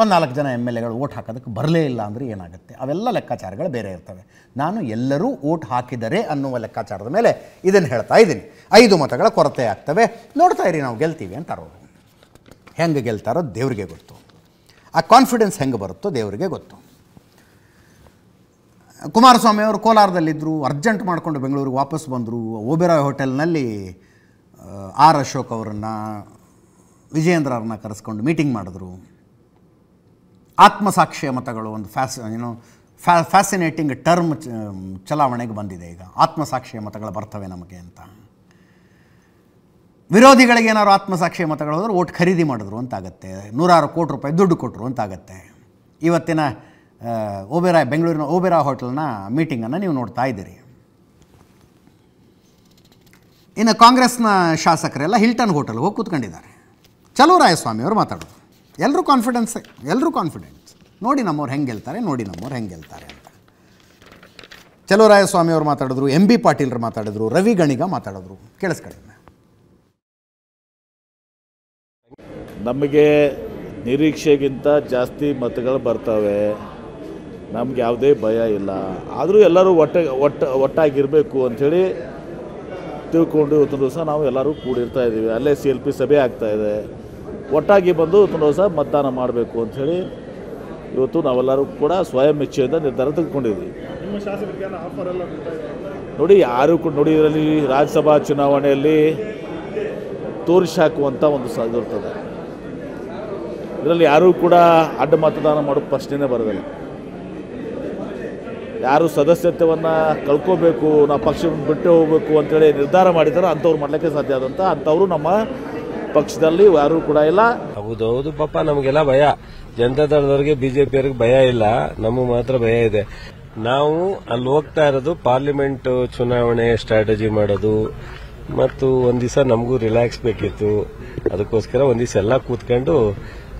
ಒಂದು ನಾಲ್ಕು ಜನ ಎಮ್ ಎಲ್ ಎಗಳು ಓಟ್ ಹಾಕೋದಕ್ಕೆ ಬರಲೇ ಇಲ್ಲ ಅಂದರೆ ಏನಾಗುತ್ತೆ ಅವೆಲ್ಲ ಲೆಕ್ಕಾಚಾರಗಳು ಬೇರೆ ಇರ್ತವೆ ನಾನು ಎಲ್ಲರೂ ಓಟ್ ಹಾಕಿದರೆ ಅನ್ನುವ ಲೆಕ್ಕಾಚಾರದ ಮೇಲೆ ಇದನ್ನು ಹೇಳ್ತಾ ಇದ್ದೀನಿ ಐದು ಮತಗಳ ಕೊರತೆ ಆಗ್ತವೆ ನೋಡ್ತಾ ಇರಿ ನಾವು ಗೆಲ್ತೀವಿ ಅಂತ ಅವರು ಹೆಂಗೆ ಗೆಲ್ತಾರೋ ದೇವ್ರಿಗೆ ಗೊತ್ತು ಆ ಕಾನ್ಫಿಡೆನ್ಸ್ ಹೆಂಗೆ ಬರುತ್ತೋ ದೇವರಿಗೆ ಗೊತ್ತು ಕುಮಾರಸ್ವಾಮಿ ಅವರು ಕೋಲಾರದಲ್ಲಿದ್ದರು ಅರ್ಜೆಂಟ್ ಮಾಡಿಕೊಂಡು ಬೆಂಗಳೂರಿಗೆ ವಾಪಸ್ ಬಂದರು ಓಬೆರಾಯ್ ಹೋಟೆಲ್ನಲ್ಲಿ ಆರ್ ಅಶೋಕ್ ಅವರನ್ನು ವಿಜೇಂದ್ರರನ್ನ ಕರೆಸ್ಕೊಂಡು ಮೀಟಿಂಗ್ ಮಾಡಿದ್ರು ಆತ್ಮಸಾಕ್ಷಿಯ ಮತಗಳು ಒಂದು ಫ್ಯಾಸ್ ಏನು ಫ್ಯಾ ಫ್ಯಾಸಿನೇಟಿಂಗ್ ಟರ್ಮ್ ಚಲಾವಣೆಗೆ ಬಂದಿದೆ ಈಗ ಆತ್ಮಸಾಕ್ಷಿಯ ಮತಗಳು ಬರ್ತವೆ ನಮಗೆ ಅಂತ ವಿರೋಧಿಗಳಿಗೆ ಏನಾದ್ರು ಆತ್ಮಸಾಕ್ಷಿಯ ಮತಗಳು ಹೋದ್ರೆ ಓಟ್ ಖರೀದಿ ಮಾಡಿದ್ರು ಅಂತಾಗತ್ತೆ ನೂರಾರು ಕೋಟಿ ರೂಪಾಯಿ ದುಡ್ಡು ಕೊಟ್ಟರು ಅಂತಾಗತ್ತೆ ಇವತ್ತಿನ ಓಬೆರಾ ಬೆಂಗಳೂರಿನ ಓಬೆರಾ ಹೋಟೆಲ್ನ ಮೀಟಿಂಗನ್ನು ನೀವು ನೋಡ್ತಾ ಇದ್ದೀರಿ ಇನ್ನು ಕಾಂಗ್ರೆಸ್ನ ಶಾಸಕರೆಲ್ಲ ಹಿಲ್ಟನ್ ಹೋಟೆಲ್ಗೆ ಹೋಗಿ ಕೂತ್ಕೊಂಡಿದ್ದಾರೆ ಚಲೋ ಅವರು ಮಾತಾಡೋದು ಎಲ್ಲರೂ ಕಾನ್ಫಿಡೆನ್ಸ್ ಎಲ್ಲರೂ ಕಾನ್ಫಿಡೆನ್ಸ್ ನೋಡಿ ನಮ್ಮವ್ರು ಹೆಂಗೆ ಗೆಲ್ತಾರೆ ನೋಡಿ ನಮ್ಮವ್ರು ಹೆಂಗೆ ಗೆಲ್ತಾರೆ ಅಂತ ಚಲೋ ಅವರು ಮಾತಾಡಿದ್ರು ಎಂ ಬಿ ಪಾಟೀಲ್ರು ಮಾತಾಡಿದ್ರು ರವಿ ಗಣಿಗ ಮಾತಾಡಿದ್ರು ಕೇಳಿಸ್ಕೊಳ್ಳಿ ನಮಗೆ ನಿರೀಕ್ಷೆಗಿಂತ ಜಾಸ್ತಿ ಮತಗಳು ಬರ್ತವೆ ನಮ್ಗೆ ಯಾವುದೇ ಭಯ ಇಲ್ಲ ಆದರೂ ಎಲ್ಲರೂ ಒಟ್ಟ ಒಟ್ಟ ಒಟ್ಟಾಗಿರಬೇಕು ಅಂಥೇಳಿ ತಿಳ್ಕೊಂಡು ಇವತ್ತು ದಿವಸ ನಾವು ಎಲ್ಲರೂ ಕೂಡಿರ್ತಾ ಇದ್ದೀವಿ ಅಲ್ಲೇ ಸಿ ಎಲ್ ಪಿ ಸಭೆ ಆಗ್ತಾಯಿದೆ ಒಟ್ಟಾಗಿ ಬಂದು ಹೊಸ ಮತದಾನ ಮಾಡಬೇಕು ಅಂಥೇಳಿ ಇವತ್ತು ನಾವೆಲ್ಲರೂ ಕೂಡ ಸ್ವಯಂ ಇಚ್ಛೆಯಿಂದ ನಿರ್ಧಾರ ತೆಗೆದುಕೊಂಡಿದ್ವಿ ನೋಡಿ ಯಾರು ಕೂಡ ನೋಡಿ ಇದರಲ್ಲಿ ರಾಜ್ಯಸಭಾ ಚುನಾವಣೆಯಲ್ಲಿ ತೋರಿಸಿ ಹಾಕುವಂಥ ಒಂದು ಸಾಧ್ಯ ಇರ್ತದೆ ಇದರಲ್ಲಿ ಯಾರೂ ಕೂಡ ಅಡ್ಡ ಮತದಾನ ಮಾಡೋ ಪ್ರಶ್ನೆನೇ ಬರೋದಿಲ್ಲ ಯಾರು ಸದಸ್ಯತ್ವವನ್ನು ಕಳ್ಕೋಬೇಕು ನಾವು ಪಕ್ಷವನ್ನು ಬಿಟ್ಟು ಹೋಗಬೇಕು ಅಂತೇಳಿ ನಿರ್ಧಾರ ಮಾಡಿದ್ದಾರೆ ಅಂಥವ್ರು ಮಾಡಲಿಕ್ಕೆ ಸಾಧ್ಯ ಆದಂಥ ಅಂಥವರು ನಮ್ಮ ಪಕ್ಷದಲ್ಲಿ ಯಾರು ಕೂಡ ಇಲ್ಲ ಹೌದೌದು ಪಾಪ ನಮಗೆಲ್ಲ ಭಯ ಜನತಾ ಬಿಜೆಪಿ ಬಿಜೆಪಿಯವ್ರಿಗೆ ಭಯ ಇಲ್ಲ ನಮಗೆ ಮಾತ್ರ ಭಯ ಇದೆ ನಾವು ಅಲ್ಲಿ ಹೋಗ್ತಾ ಇರೋದು ಪಾರ್ಲಿಮೆಂಟ್ ಚುನಾವಣೆ ಸ್ಟ್ರಾಟಜಿ ಮಾಡೋದು ಮತ್ತು ಒಂದ್ ದಿವಸ ನಮಗೂ ರಿಲ್ಯಾಕ್ಸ್ ಬೇಕಿತ್ತು ಅದಕ್ಕೋಸ್ಕರ ಒಂದ್ ದಿವಸ ಎಲ್ಲ ಕೂತ್ಕೊಂಡು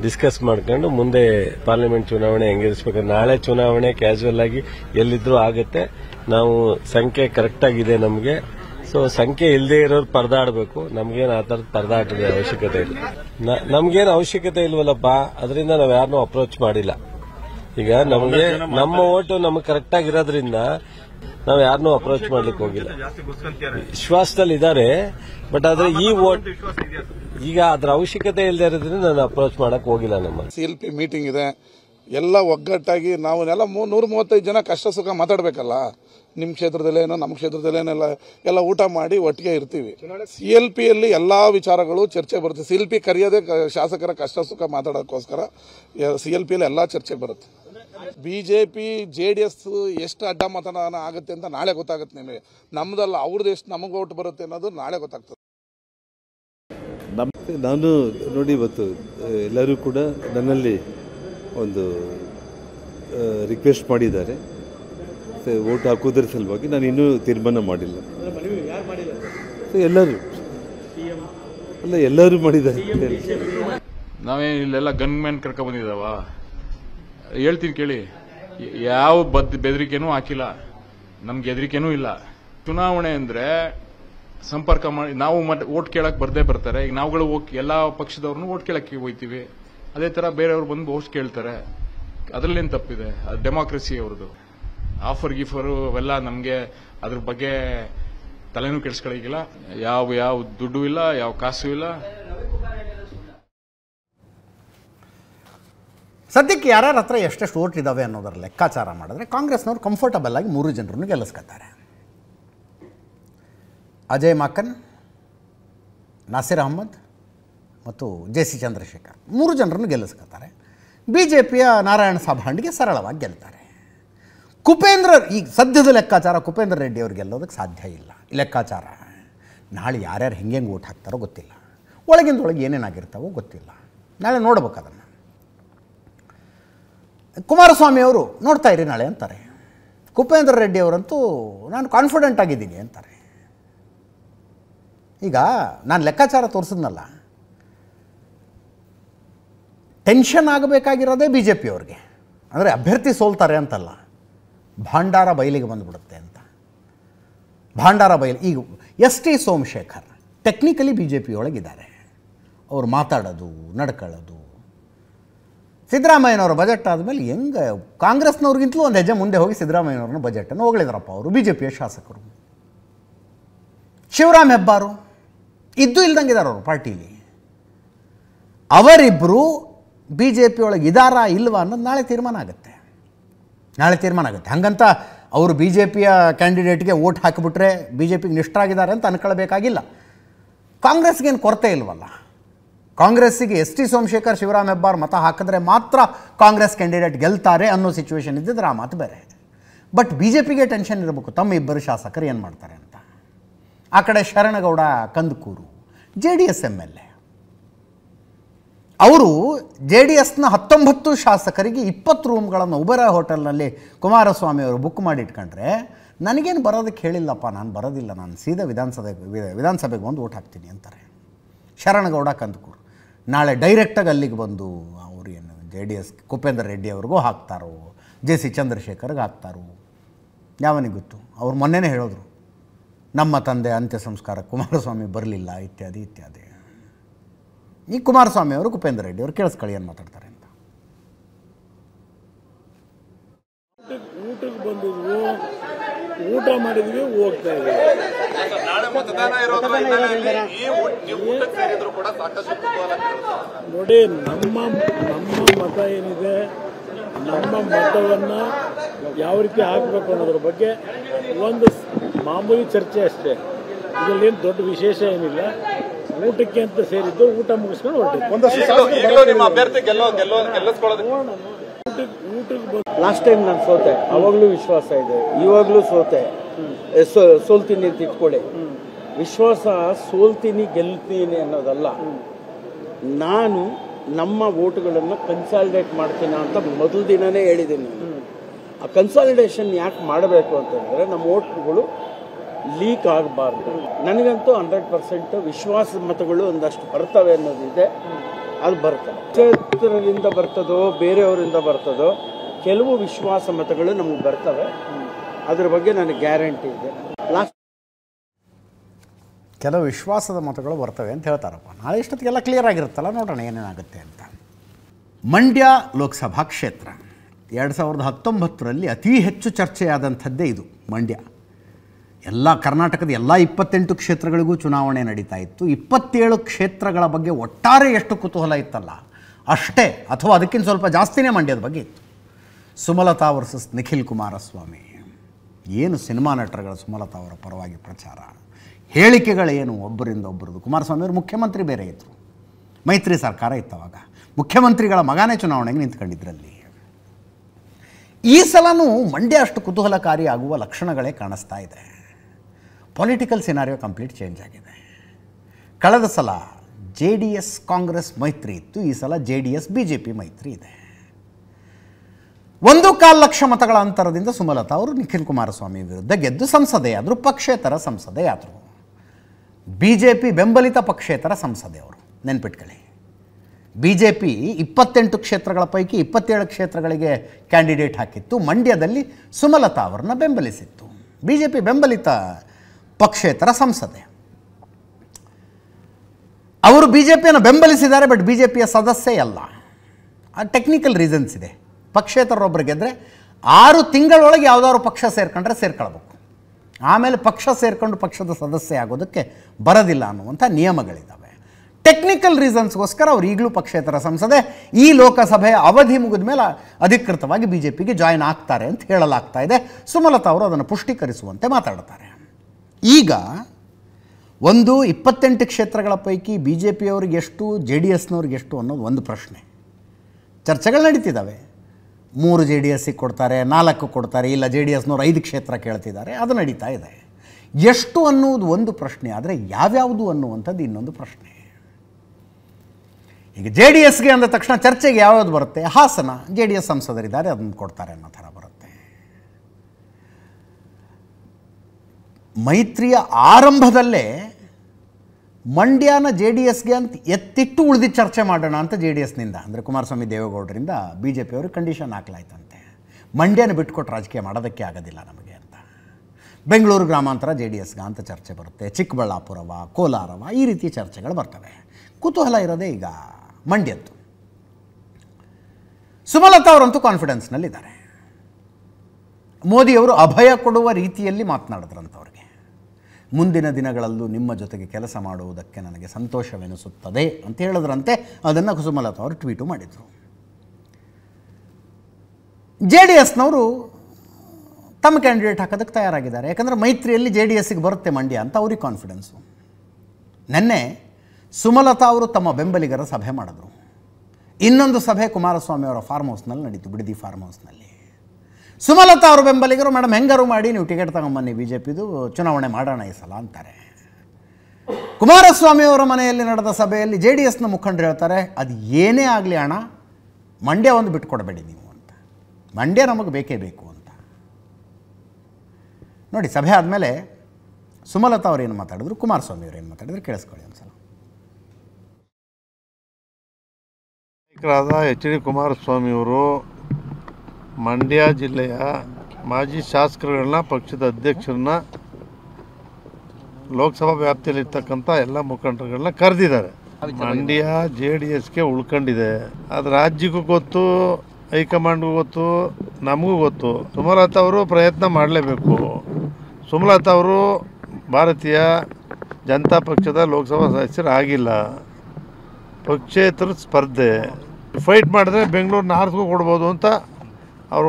ಡಿಸ್ಕಸ್ ಮಾಡ್ಕೊಂಡು ಮುಂದೆ ಪಾರ್ಲಿಮೆಂಟ್ ಚುನಾವಣೆ ಹೆಂಗಿರಿಸ್ಬೇಕು ನಾಳೆ ಚುನಾವಣೆ ಕ್ಯಾಶುವಲ್ ಆಗಿ ಎಲ್ಲಿದ್ರೂ ಆಗುತ್ತೆ ನಾವು ಸಂಖ್ಯೆ ಕರೆಕ್ಟ್ ಆಗಿದೆ ನಮಗೆ ಸೊ ಸಂಖ್ಯೆ ಇಲ್ಲದೆ ಇರೋರು ಪರದಾಡಬೇಕು ನಮ್ಗೇನು ಆ ಥರದ ಪರದಾಟದ ಅವಶ್ಯಕತೆ ಇಲ್ಲ ನಮ್ಗೇನು ಅವಶ್ಯಕತೆ ಇಲ್ವಲ್ಲಪ್ಪ ಅದರಿಂದ ನಾವು ಯಾರನ್ನೂ ಅಪ್ರೋಚ್ ಮಾಡಿಲ್ಲ ಈಗ ನಮಗೆ ನಮ್ಮ ಓಟು ನಮಗೆ ಕರೆಕ್ಟ್ ಆಗಿರೋದ್ರಿಂದ ನಾವು ಯಾರನ್ನೂ ಅಪ್ರೋಚ್ ಮಾಡ್ಲಿಕ್ಕೆ ಹೋಗಿಲ್ಲ ವಿಶ್ವಾಸದಲ್ಲಿ ಇದ್ದಾರೆ ಬಟ್ ಆದ್ರೆ ಈ ಓಟ್ ಈಗ ಅದರ ಅವಶ್ಯಕತೆ ಇಲ್ಲದೆ ಇರೋದ್ರಿಂದ ನಾನು ಅಪ್ರೋಚ್ ಮಾಡಕ್ ಹೋಗಿಲ್ಲ ನಮ್ಮ ಸಿ ಪಿ ಮೀಟಿಂಗ್ ಇದೆ ಎಲ್ಲ ಒಗ್ಗಟ್ಟಾಗಿ ನಾವು ಎಲ್ಲ ಮೂವತ್ತೈದು ಜನ ಕಷ್ಟ ಸುಖ ಮಾತಾಡಬೇಕಲ್ಲ ನಿಮ್ಮ ಕ್ಷೇತ್ರದಲ್ಲೇನೋ ನಮ್ಮ ಕ್ಷೇತ್ರದಲ್ಲೇನೆಲ್ಲ ಎಲ್ಲ ಊಟ ಮಾಡಿ ಒಟ್ಟಿಗೆ ಇರ್ತೀವಿ ಸಿ ಎಲ್ ಪಿಯಲ್ಲಿ ಎಲ್ಲ ವಿಚಾರಗಳು ಚರ್ಚೆ ಬರುತ್ತೆ ಸಿ ಎಲ್ ಪಿ ಕರೆಯೋದೇ ಶಾಸಕರ ಕಷ್ಟ ಸುಖ ಮಾತಾಡೋಕ್ಕೋಸ್ಕರ ಸಿ ಎಲ್ ಪಿಯಲ್ಲಿ ಎಲ್ಲ ಚರ್ಚೆ ಬರುತ್ತೆ B J P J D S ಎಷ್ಟು ಅಡ್ಡ ಮತದಾನ ಆಗುತ್ತೆ ಅಂತ ನಾಳೆ ಗೊತ್ತಾಗುತ್ತೆ ನಿಮಗೆ ನಮ್ಮದಲ್ಲ ಅವ್ರದ್ದು ಎಷ್ಟು ನಮಗೆ ಓಟ್ ಬರುತ್ತೆ ಅನ್ನೋದು ನಾಳೆ ಗೊತ್ತಾಗ್ತದೆ ನಾನು ನೋಡಿ ಇವತ್ತು ಎಲ್ಲರೂ ಕೂಡ ನನ್ನಲ್ಲಿ ಒಂದು ರಿಕ್ವೆಸ್ಟ್ ಮಾಡಿದ್ದಾರೆ ಮತ್ತೆ ಓಟ್ ಹಾಕೋದ್ರ ಸಲುವಾಗಿ ನಾನು ಇನ್ನೂ ತೀರ್ಮಾನ ಮಾಡಿಲ್ಲ ಎಲ್ಲರೂ ಅಲ್ಲ ಎಲ್ಲರೂ ಮಾಡಿದ್ದಾರೆ ನಾವೇನು ಇಲ್ಲೆಲ್ಲ ಗನ್ಮ್ಯಾನ್ ಕರ್ಕ ಬಂದಿದ್ದಾವ ಹೇಳ್ತೀನಿ ಕೇಳಿ ಯಾವ ಬದ್ ಬೆದರಿಕೆನೂ ಹಾಕಿಲ್ಲ ನಮ್ಗೆ ಹೆದರಿಕೆನೂ ಇಲ್ಲ ಚುನಾವಣೆ ಅಂದರೆ ಸಂಪರ್ಕ ಮಾಡಿ ನಾವು ಮತ್ತೆ ಓಟ್ ಕೇಳಕ್ಕೆ ಬರ್ದೇ ಬರ್ತಾರೆ ಈಗ ನಾವುಗಳು ಹೋಗಿ ಎಲ್ಲ ಪಕ್ಷದವ್ರನ್ನೂ ಓಟ್ ಕೇಳಕ್ಕೆ ಹೋಗ್ತೀವಿ ಅದೇ ಥರ ಬೇರೆಯವ್ರು ಬಂದು ಓಟ್ ಕೇಳ್ತಾರೆ ಅದರಲ್ಲೇನು ತಪ್ಪಿದೆ ಅದು ಡೆಮಾಕ್ರೆಸಿ ಅವ್ರದ್ದು ಆಫರ್ ಗಿಫರು ಅವೆಲ್ಲ ನಮಗೆ ಅದ್ರ ಬಗ್ಗೆ ತಲೆನೂ ಕೆಡಿಸ್ಕೊಳ್ಳೋಕ್ಕಿಲ್ಲ ಯಾವ ಯಾವ ದುಡ್ಡು ಇಲ್ಲ ಯಾವ ಕಾಸು ಇಲ್ಲ ಸದ್ಯಕ್ಕೆ ಯಾರ್ಯಾರ ಹತ್ರ ಎಷ್ಟೆಷ್ಟು ಓಟ್ ಇದ್ದಾವೆ ಅನ್ನೋದರ ಲೆಕ್ಕಾಚಾರ ಮಾಡಿದ್ರೆ ಕಾಂಗ್ರೆಸ್ನವರು ಕಂಫರ್ಟಬಲ್ ಆಗಿ ಮೂರು ಜನರನ್ನು ಗೆಲ್ಲಿಸ್ಕೊತಾರೆ ಅಜಯ್ ಮಾಕನ್ ನಾಸಿರ್ ಅಹಮ್ಮದ್ ಮತ್ತು ಜೆ ಸಿ ಚಂದ್ರಶೇಖರ್ ಮೂರು ಜನರನ್ನು ಗೆಲ್ಲಿಸ್ಕೊತಾರೆ ಬಿ ಜೆ ಪಿಯ ನಾರಾಯಣ ಸಾಬ್ ಸರಳವಾಗಿ ಗೆಲ್ತಾರೆ ಕುಪೇಂದ್ರ ಈಗ ಸದ್ಯದ ಲೆಕ್ಕಾಚಾರ ಕುಪೇಂದ್ರ ರೆಡ್ಡಿ ಅವ್ರಿಗೆ ಗೆಲ್ಲೋದಕ್ಕೆ ಸಾಧ್ಯ ಇಲ್ಲ ಲೆಕ್ಕಾಚಾರ ನಾಳೆ ಯಾರ್ಯಾರು ಹೆಂಗೆ ಹೆಂಗೆ ಓಟ್ ಹಾಕ್ತಾರೋ ಗೊತ್ತಿಲ್ಲ ಒಳಗಿಂದ ಒಳಗೆ ಏನೇನಾಗಿರ್ತಾವೋ ಗೊತ್ತಿಲ್ಲ ನಾಳೆ ನೋಡ್ಬೇಕು ಅದನ್ನು ಕುಮಾರಸ್ವಾಮಿ ಅವರು ನೋಡ್ತಾ ಇರಿ ನಾಳೆ ಅಂತಾರೆ ಕುಪೇಂದ್ರ ರೆಡ್ಡಿ ಅವರಂತೂ ನಾನು ಕಾನ್ಫಿಡೆಂಟ್ ಆಗಿದ್ದೀನಿ ಅಂತಾರೆ ಈಗ ನಾನು ಲೆಕ್ಕಾಚಾರ ತೋರಿಸಿದ್ನಲ್ಲ ಟೆನ್ಷನ್ ಆಗಬೇಕಾಗಿರೋದೇ ಬಿ ಜೆ ಅವ್ರಿಗೆ ಅಂದರೆ ಅಭ್ಯರ್ಥಿ ಸೋಲ್ತಾರೆ ಅಂತಲ್ಲ ಭಾಂಡಾರ ಬಯಲಿಗೆ ಬಂದುಬಿಡುತ್ತೆ ಅಂತ ಭಾಂಡಾರ ಬಯಲು ಈಗ S T Somashekar technically B J ಪಿಯೊಳಗಿದ್ದಾರೆ ಅವ್ರು ಮಾತಾಡೋದು ನಡ್ಕೊಳ್ಳೋದು ಸಿದ್ದರಾಮಯ್ಯನವರ ಬಜೆಟ್ ಆದಮೇಲೆ ಹೆಂಗೆ ಕಾಂಗ್ರೆಸ್ನವ್ರಿಗಿಂತಲೂ ಒಂದು ಹೆಜ್ಜೆ ಮುಂದೆ ಹೋಗಿ ಸಿದ್ದರಾಮಯ್ಯನವ್ರನ್ನ ಬಜೆಟನ್ನು ಹೊಗಳಿದ್ರಪ್ಪ ಅವರು ಬಿ ಜೆ ಪಿಯ ಶಾಸಕರು ಶಿವರಾಮ್ ಹೆಬ್ಬಾರು ಇದ್ದು ಇಲ್ದಂಗೆ ಅವರು ಪಾರ್ಟೀಲಿ ಅವರಿಬ್ಬರು ಬಿ ಜೆ ಪಿಯೊಳಗೆ ಇದ್ದಾರಾ ಇಲ್ವಾ ಅನ್ನೋದು ನಾಳೆ ತೀರ್ಮಾನ ಆಗುತ್ತೆ ನಾಳೆ ತೀರ್ಮಾನ ಆಗುತ್ತೆ ಹಾಗಂತ ಅವರು ಬಿ ಜೆ ಪಿಯ ಕ್ಯಾಂಡಿಡೇಟ್ಗೆ ಓಟ್ ಹಾಕಿಬಿಟ್ರೆ ಬಿ ಜೆ ಪಿಗೆ ಆಗಿದ್ದಾರೆ ಅಂತ ಅನ್ಕೊಳ್ಬೇಕಾಗಿಲ್ಲ ಕಾಂಗ್ರೆಸ್ಗೇನು ಕೊರತೆ ಇಲ್ವಲ್ಲ ಕಾಂಗ್ರೆಸ್ಸಿಗೆ ಎಸ್ ಟಿ ಸೋಮಶೇಖರ್ ಶಿವರಾಮ್ ಹೆಬ್ಬಾರ್ ಮತ ಹಾಕಿದ್ರೆ ಮಾತ್ರ ಕಾಂಗ್ರೆಸ್ ಕ್ಯಾಂಡಿಡೇಟ್ ಗೆಲ್ತಾರೆ ಅನ್ನೋ ಸಿಚುವೇಶನ್ ಇದ್ದಿದ್ರೆ ಆ ಮಾತು ಬೇರೆ ಬಟ್ ಬಿ ಜೆ ಪಿಗೆ ಟೆನ್ಷನ್ ಇರಬೇಕು ತಮ್ಮ ಇಬ್ಬರು ಶಾಸಕರು ಏನು ಮಾಡ್ತಾರೆ ಅಂತ ಆ ಕಡೆ Sharanagouda Kandakur J D S M L A ಅವರು ಜೆ ಡಿ ಎಸ್ನ ಹತ್ತೊಂಬತ್ತು ಶಾಸಕರಿಗೆ ಇಪ್ಪತ್ತು ರೂಮ್ಗಳನ್ನು ಉಬೆರ ಹೋಟೆಲ್ನಲ್ಲಿ ಕುಮಾರಸ್ವಾಮಿ ಅವರು ಬುಕ್ ಮಾಡಿ ಇಟ್ಕೊಂಡ್ರೆ ನನಗೇನು ಬರೋದಕ್ಕೆ ಹೇಳಿಲ್ಲಪ್ಪ ನಾನು ಬರೋದಿಲ್ಲ ನಾನು ಸೀದಾ ವಿಧಾನಸಭೆ ವಿಧಾನಸಭೆಗೆ ಬಂದು ಓಟ್ ಹಾಕ್ತೀನಿ ಅಂತಾರೆ ಶರಣಗೌಡ ಕಂದಕೂರು ನಾಳೆ ಡೈರೆಕ್ಟಾಗಿ ಅಲ್ಲಿಗೆ ಬಂದು ಅವರು ಏನು J D S Kupendra Reddy ಅವ್ರಿಗೂ ಹಾಕ್ತಾರೋ ಜೆ ಸಿ ಚಂದ್ರಶೇಖರ್ಗೆ ಹಾಕ್ತಾರೋ ಯಾವನಿಗೆ ಗೊತ್ತು ಅವ್ರು ಮೊನ್ನೆನೇ ಹೇಳಿದ್ರು ನಮ್ಮ ತಂದೆ ಅಂತ್ಯ ಸಂಸ್ಕಾರ ಕುಮಾರಸ್ವಾಮಿ ಬರಲಿಲ್ಲ ಇತ್ಯಾದಿ ಇತ್ಯಾದಿ ಈ ಕುಮಾರಸ್ವಾಮಿ ಅವರು ಕುಪೇಂದ್ರ ರೆಡ್ಡಿ ಅವರು ಕೇಳಿಸ್ಕೊಳ್ಳಿ ಏನು ಮಾತಾಡ್ತಾರೆ ಅಂತ ಊಟಕ್ಕೆ ಬಂದಿದ್ವು ಊಟ ಮಾಡಿದ್ವಿ ಹೋಗ್ತಾ ನೋಡಿ ನಮ್ಮ ನಮ್ಮ ಮತ ಏನಿದೆ ನಮ್ಮ ಮತವನ್ನ ಯಾವ ರೀತಿ ಹಾಕ್ಬೇಕು ಅನ್ನೋದ್ರ ಬಗ್ಗೆ ಒಂದು ಮಾಮೂಲಿ ಚರ್ಚೆ ಅಷ್ಟೇ ಇದರಲ್ಲಿ ದೊಡ್ಡ ವಿಶೇಷ ಏನಿಲ್ಲ ಊಟಕ್ಕೆ ಅಂತ ಸೇರಿದ್ದು ಊಟ ಮುಗಿಸ್ಕೊಂಡು ಲಾಸ್ಟ್ ಟೈಮ್ ನಾನು ಸೋತೆ ಅವಾಗ್ಲೂ ವಿಶ್ವಾಸ ಇದೆ ಇವಾಗಲೂ ಸೋತೆ ಸೋಲ್ತೀನಿ ಅಂತ ಇಟ್ಕೊಳ್ಳಿ ವಿಶ್ವಾಸ ಸೋಲ್ತೀನಿ ಗೆಲ್ತೀನಿ ಅನ್ನೋದಲ್ಲ ನಾನು ನಮ್ಮ ಓಟ್ಗಳನ್ನು ಕನ್ಸಾಲಿಡೇಟ್ ಮಾಡ್ತೀನ ಅಂತ ಮೊದಲ ದಿನನೇ ಹೇಳಿದ್ದೀನಿ ಆ ಕನ್ಸಾಲಿಡೇಷನ್ ಯಾಕೆ ಮಾಡಬೇಕು ಅಂತಂದರೆ ನಮ್ಮ ಓಟ್ಗಳು ಲೀಕ್ ಆಗಬಾರ್ದು ನನಗಂತೂ ಹಂಡ್ರೆಡ್ ಪರ್ಸೆಂಟ್ ವಿಶ್ವಾಸ ಮತಗಳು ಒಂದಷ್ಟು ಬರ್ತವೆ ಅನ್ನೋದಿದೆ ಅದು ಬರ್ತವೆ ಕ್ಷೇತ್ರದಿಂದ ಬರ್ತದೋ ಬೇರೆಯವರಿಂದ ಬರ್ತದೋ ಕೆಲವು ವಿಶ್ವಾಸ ಮತಗಳು ನಮಗೆ ಬರ್ತವೆ ಅದ್ರ ಬಗ್ಗೆ ನನಗೆ ಗ್ಯಾರಂಟಿ ಇದೆ ಲಾಸ್ಟ್ ಕೆಲವು ವಿಶ್ವಾಸದ ಮತಗಳು ಬರ್ತವೆ ಅಂತ ಹೇಳ್ತಾರಪ್ಪ ನಾಳೆ ಇಷ್ಟೊತ್ತಿಗೆಲ್ಲ ಕ್ಲಿಯರ್ ಆಗಿರುತ್ತಲ್ಲ ನೋಡೋಣ ಏನೇನಾಗುತ್ತೆ ಅಂತ ಮಂಡ್ಯ ಲೋಕಸಭಾ ಕ್ಷೇತ್ರ ಎರಡು ಸಾವಿರದ ಹತ್ತೊಂಬತ್ತರಲ್ಲಿ ಅತಿ ಹೆಚ್ಚು ಚರ್ಚೆಯಾದಂಥದ್ದೇ ಇದು ಮಂಡ್ಯ ಎಲ್ಲ ಕರ್ನಾಟಕದ ಎಲ್ಲ ಇಪ್ಪತ್ತೆಂಟು ಕ್ಷೇತ್ರಗಳಿಗೂ ಚುನಾವಣೆ ನಡೀತಾ ಇತ್ತು ಇಪ್ಪತ್ತೇಳು ಕ್ಷೇತ್ರಗಳ ಬಗ್ಗೆ ಒಟ್ಟಾರೆ ಎಷ್ಟು ಕುತೂಹಲ ಇತ್ತಲ್ಲ ಅಷ್ಟೇ ಅಥವಾ ಅದಕ್ಕಿಂತ ಸ್ವಲ್ಪ ಜಾಸ್ತಿನೇ ಮಂಡ್ಯದ ಬಗ್ಗೆ ಇತ್ತು ಸುಮಲತಾ ವರ್ಸಸ್ ನಿಖಿಲ್ ಕುಮಾರಸ್ವಾಮಿ ಏನು ಸಿನಿಮಾ ನಟರುಗಳ ಸುಮಲತಾ ಅವರ ಪರವಾಗಿ ಪ್ರಚಾರ ಹೇಳಿಕೆಗಳೇನು ಒಬ್ಬರಿಂದ ಒಬ್ಬರದು ಕುಮಾರಸ್ವಾಮಿ ಅವರು ಮುಖ್ಯಮಂತ್ರಿ ಬೇರೆ ಇದ್ದರು ಮೈತ್ರಿ ಸರ್ಕಾರ ಇತ್ತವಾಗ ಮುಖ್ಯಮಂತ್ರಿಗಳ ಮಗನೇ ಚುನಾವಣೆಗೆ ನಿಂತ್ಕೊಂಡಿದ್ರಲ್ಲಿ ಈ ಸಲನೂ ಮಂಡ್ಯ ಅಷ್ಟು ಕುತೂಹಲಕಾರಿ ಆಗುವ ಲಕ್ಷಣಗಳೇ ಕಾಣಿಸ್ತಾ ಇದೆ ಪೊಲಿಟಿಕಲ್ ಸಿನಾರಿಯೋ ಕಂಪ್ಲೀಟ್ ಚೇಂಜ್ ಆಗಿದೆ ಕಳೆದ ಸಲ ಜೆ ಡಿ ಎಸ್ ಕಾಂಗ್ರೆಸ್ ಮೈತ್ರಿ ಇತ್ತು ಈ ಸಲ J D S B J P ಮೈತ್ರಿ ಇದೆ ಒಂದು ಕಾಲು ಲಕ್ಷ ಮತಗಳ ಅಂತರದಿಂದ ಸುಮಲತಾ ಅವರು ನಿಖಿಲ್ ಕುಮಾರಸ್ವಾಮಿ ವಿರುದ್ಧ ಗೆದ್ದು ಸಂಸದೆಯಾದರು ಪಕ್ಷೇತರ ಸಂಸದೆಯಾದರು ಬಿ ಜೆ ಪಿ ಬೆಂಬಲಿತ ಪಕ್ಷೇತರ ಸಂಸದೆಯವರು ನೆನ್ಪಿಟ್ಕೊಳ್ಳಿ ಬಿ ಜೆ ಪಿ ಇಪ್ಪತ್ತೆಂಟು ಕ್ಷೇತ್ರಗಳ ಪೈಕಿ ಇಪ್ಪತ್ತೇಳು ಕ್ಷೇತ್ರಗಳಿಗೆ ಕ್ಯಾಂಡಿಡೇಟ್ ಹಾಕಿತ್ತು ಮಂಡ್ಯದಲ್ಲಿ ಸುಮಲತಾ ಅವರನ್ನ ಬೆಂಬಲಿಸಿತ್ತು ಬಿ ಜೆ ಪಿ ಬೆಂಬಲಿತ ಪಕ್ಷೇತರ ಸಂಸದೆ ಅವರು ಬಿ ಜೆ ಪಿಯನ್ನು ಬೆಂಬಲಿಸಿದ್ದಾರೆ ಬಟ್ ಬಿ ಜೆ ಪಿಯ ಸದಸ್ಯೆ ಅಲ್ಲ ಆ ಟೆಕ್ನಿಕಲ್ ರೀಸನ್ಸ್ ಇದೆ ಪಕ್ಷೇತರೊಬ್ಬರು ಗೆದ್ದರೆ ಆರು ತಿಂಗಳೊಳಗೆ ಯಾವುದಾದ್ರು ಪಕ್ಷ ಸೇರ್ಕೊಂಡ್ರೆ ಸೇರ್ಕೊಳ್ಬೇಕು ಆಮೇಲೆ ಪಕ್ಷ ಸೇರಿಕೊಂಡು ಪಕ್ಷದ ಸದಸ್ಯ ಆಗೋದಕ್ಕೆ ಬರೋದಿಲ್ಲ ಅನ್ನುವಂಥ ನಿಯಮಗಳಿದ್ದಾವೆ ಟೆಕ್ನಿಕಲ್ ರೀಸನ್ಸ್ಗೋಸ್ಕರ ಅವ್ರು ಈಗಲೂ ಪಕ್ಷೇತರ ಸಂಸದೆ ಈ ಲೋಕಸಭೆಯ ಅವಧಿ ಮುಗಿದ ಮೇಲೆ ಅಧಿಕೃತವಾಗಿ ಬಿ ಜೆ ಪಿಗೆ ಜಾಯಿನ್ ಆಗ್ತಾರೆ ಅಂತ ಹೇಳಲಾಗ್ತಾ ಇದೆ ಸುಮಲತಾ ಅವರು ಅದನ್ನು ಪುಷ್ಟೀಕರಿಸುವಂತೆ ಮಾತಾಡ್ತಾರೆ ಈಗ ಒಂದು ಇಪ್ಪತ್ತೆಂಟು ಕ್ಷೇತ್ರಗಳ ಪೈಕಿ ಬಿ ಜೆ ಪಿಯವ್ರಿಗೆ ಎಷ್ಟು ಜೆ ಡಿ ಎಸ್ನವ್ರಿಗೆ ಎಷ್ಟು ಅನ್ನೋದು ಒಂದು ಪ್ರಶ್ನೆ ಚರ್ಚೆಗಳು ನಡೀತಿದ್ದಾವೆ ಮೂರು ಜೆ ಡಿ ಎಸ್ಸಿಗೆ ಕೊಡ್ತಾರೆ ನಾಲ್ಕು ಕೊಡ್ತಾರೆ ಇಲ್ಲ ಜೆ ಡಿ ಎಸ್ನವ್ರು ಐದು ಕ್ಷೇತ್ರ ಕೇಳ್ತಿದ್ದಾರೆ ಅದು ನಡೀತಾ ಇದೆ ಎಷ್ಟು ಅನ್ನುವುದು ಒಂದು ಪ್ರಶ್ನೆ ಆದರೆ ಯಾವ್ಯಾವುದು ಅನ್ನುವಂಥದ್ದು ಇನ್ನೊಂದು ಪ್ರಶ್ನೆ ಈಗ ಜೆ ಡಿ ಎಸ್ಗೆ ಅಂದ ತಕ್ಷಣ ಚರ್ಚೆಗೆ ಯಾವ್ಯಾವ್ದು ಬರುತ್ತೆ ಹಾಸನ ಜೆ ಡಿ ಎಸ್ ಸಂಸದರಿದ್ದಾರೆ ಅದನ್ನು ಕೊಡ್ತಾರೆ ಅನ್ನೋ ಥರ ಮೈತ್ರಿಯ ಆರಂಭದಲ್ಲೇ ಮಂಡ್ಯನ ಜೆ ಡಿ ಎಸ್ಗೆ ಅಂತ ಎತ್ತಿಟ್ಟು ಉಳಿದು ಚರ್ಚೆ ಮಾಡೋಣ ಅಂತ ಜೆ ಡಿ ಎಸ್ನಿಂದ ಅಂದರೆ ಕುಮಾರಸ್ವಾಮಿ ದೇವೇಗೌಡರಿಂದ ಬಿ ಜೆ ಪಿಯವರು ಕಂಡೀಷನ್ ಹಾಕ್ಲಾಯ್ತಂತೆ ಮಂಡ್ಯನ ಬಿಟ್ಕೊಟ್ಟು ರಾಜಕೀಯ ಮಾಡೋದಕ್ಕೆ ಆಗೋದಿಲ್ಲ ನಮಗೆ ಅಂತ ಬೆಂಗಳೂರು ಗ್ರಾಮಾಂತರ ಜೆ ಡಿ ಎಸ್ಗ ಅಂತ ಚರ್ಚೆ ಬರುತ್ತೆ ಚಿಕ್ಕಬಳ್ಳಾಪುರವ ಕೋಲಾರವ ಈ ರೀತಿ ಚರ್ಚೆಗಳು ಬರ್ತವೆ ಕುತೂಹಲ ಇರೋದೇ ಈಗ ಮಂಡ್ಯದ್ದು ಸುಮಲತಾ ಅವರಂತೂ ಕಾನ್ಫಿಡೆನ್ಸ್ನಲ್ಲಿದ್ದಾರೆ ಮೋದಿಯವರು ಅಭಯ ಕೊಡುವ ರೀತಿಯಲ್ಲಿ ಮಾತನಾಡಿದ್ರಂಥವ್ರಿಗೆ ಮುಂದಿನ ದಿನಗಳಲ್ಲೂ ನಿಮ್ಮ ಜೊತೆಗೆ ಕೆಲಸ ಮಾಡುವುದಕ್ಕೆ ನನಗೆ ಸಂತೋಷವೆನಿಸುತ್ತದೆ ಅಂತ ಹೇಳಿದ್ರಂತೆ ಅದನ್ನು ಕುಸುಮಲತಾ ಅವರು ಟ್ವೀಟು ಮಾಡಿದರು ಜೆ ಡಿ ಎಸ್ನವರು ತಮ್ಮ ಕ್ಯಾಂಡಿಡೇಟ್ ಹಾಕೋದಕ್ಕೆ ತಯಾರಾಗಿದ್ದಾರೆ ಯಾಕಂದರೆ ಮೈತ್ರಿಯಲ್ಲಿ ಜೆ ಡಿ ಎಸ್ಗೆ ಬರುತ್ತೆ ಮಂಡ್ಯ ಅಂತ ಅವ್ರಿಗೆ ಕಾನ್ಫಿಡೆನ್ಸು ನೆನ್ನೆ ಸುಮಲತಾ ಅವರು ತಮ್ಮ ಬೆಂಬಲಿಗರ ಸಭೆ ಮಾಡಿದ್ರು ಇನ್ನೊಂದು ಸಭೆ ಕುಮಾರಸ್ವಾಮಿ ಅವರ ಫಾರ್ಮ್ ಹೌಸ್ನಲ್ಲಿ ನಡೀತು ಬಿಡದಿ ಫಾರ್ಮ್ ಹೌಸ್ನಲ್ಲಿ ಸುಮಲತಾ ಅವರು ಬೆಂಬಲಿಗರು ಮೇಡಮ್ ಹೆಂಗಾರು ಮಾಡಿ ನೀವು ಟಿಕೆಟ್ ತಗೊಂಬನ್ನಿ ಬಿ ಜೆ ಪಿದು ಚುನಾವಣೆ ಮಾಡೋಣ ಈ ಸಲ ಅಂತಾರೆ ಕುಮಾರಸ್ವಾಮಿ ಅವರ ಮನೆಯಲ್ಲಿ ನಡೆದ ಸಭೆಯಲ್ಲಿ ಜೆ ಡಿ ಎಸ್ನ ಮುಖಂಡರು ಹೇಳ್ತಾರೆ ಅದು ಏನೇ ಆಗಲಿ ಹಣ ಮಂಡ್ಯ ಒಂದು ಬಿಟ್ಕೊಡಬೇಡಿ ನೀವು ಅಂತ ಮಂಡ್ಯ ನಮಗೆ ಬೇಕೇ ಬೇಕು ಅಂತ ನೋಡಿ ಸಭೆ ಆದಮೇಲೆ ಸುಮಲತಾ ಅವ್ರು ಏನು ಮಾತಾಡಿದ್ರು ಕುಮಾರಸ್ವಾಮಿ ಅವರು ಏನು ಮಾತಾಡಿದ್ರು ಕೇಳಿಸ್ಕೊಳ್ಳಿ ಒಂದ್ಸಲ ಎಚ್ ಡಿ ಕುಮಾರಸ್ವಾಮಿ ಅವರು ಮಂಡ್ಯ ಜಿಲ್ಲೆಯ ಮಾಜಿ ಶಾಸಕರುಗಳನ್ನ ಪಕ್ಷದ ಅಧ್ಯಕ್ಷರನ್ನ ಲೋಕಸಭಾ ವ್ಯಾಪ್ತಿಯಲ್ಲಿರ್ತಕ್ಕಂಥ ಎಲ್ಲ ಮುಖಂಡರುಗಳನ್ನ ಕರೆದಿದ್ದಾರೆ ಮಂಡ್ಯ ಜೆ ಡಿ ಎಸ್ಗೆ ಉಳ್ಕೊಂಡಿದೆ ಅದು ರಾಜ್ಯಕ್ಕೂ ಗೊತ್ತು ಹೈಕಮಾಂಡ್ಗೂ ಗೊತ್ತು ನಮಗೂ ಗೊತ್ತು ಸುಮಲತಾ ಅವರು ಪ್ರಯತ್ನ ಮಾಡಲೇಬೇಕು ಸುಮಲತಾ ಅವರು ಭಾರತೀಯ ಜನತಾ ಪಕ್ಷದ ಲೋಕಸಭಾ ಸದಸ್ಯರು ಆಗಿಲ್ಲ ಪಕ್ಷೇತರ ಸ್ಪರ್ಧೆ ಫೈಟ್ ಮಾಡಿದ್ರೆ ಬೆಂಗಳೂರು ನಾರ್ತ್ಗೂ ಕೊಡ್ಬೋದು ಅಂತ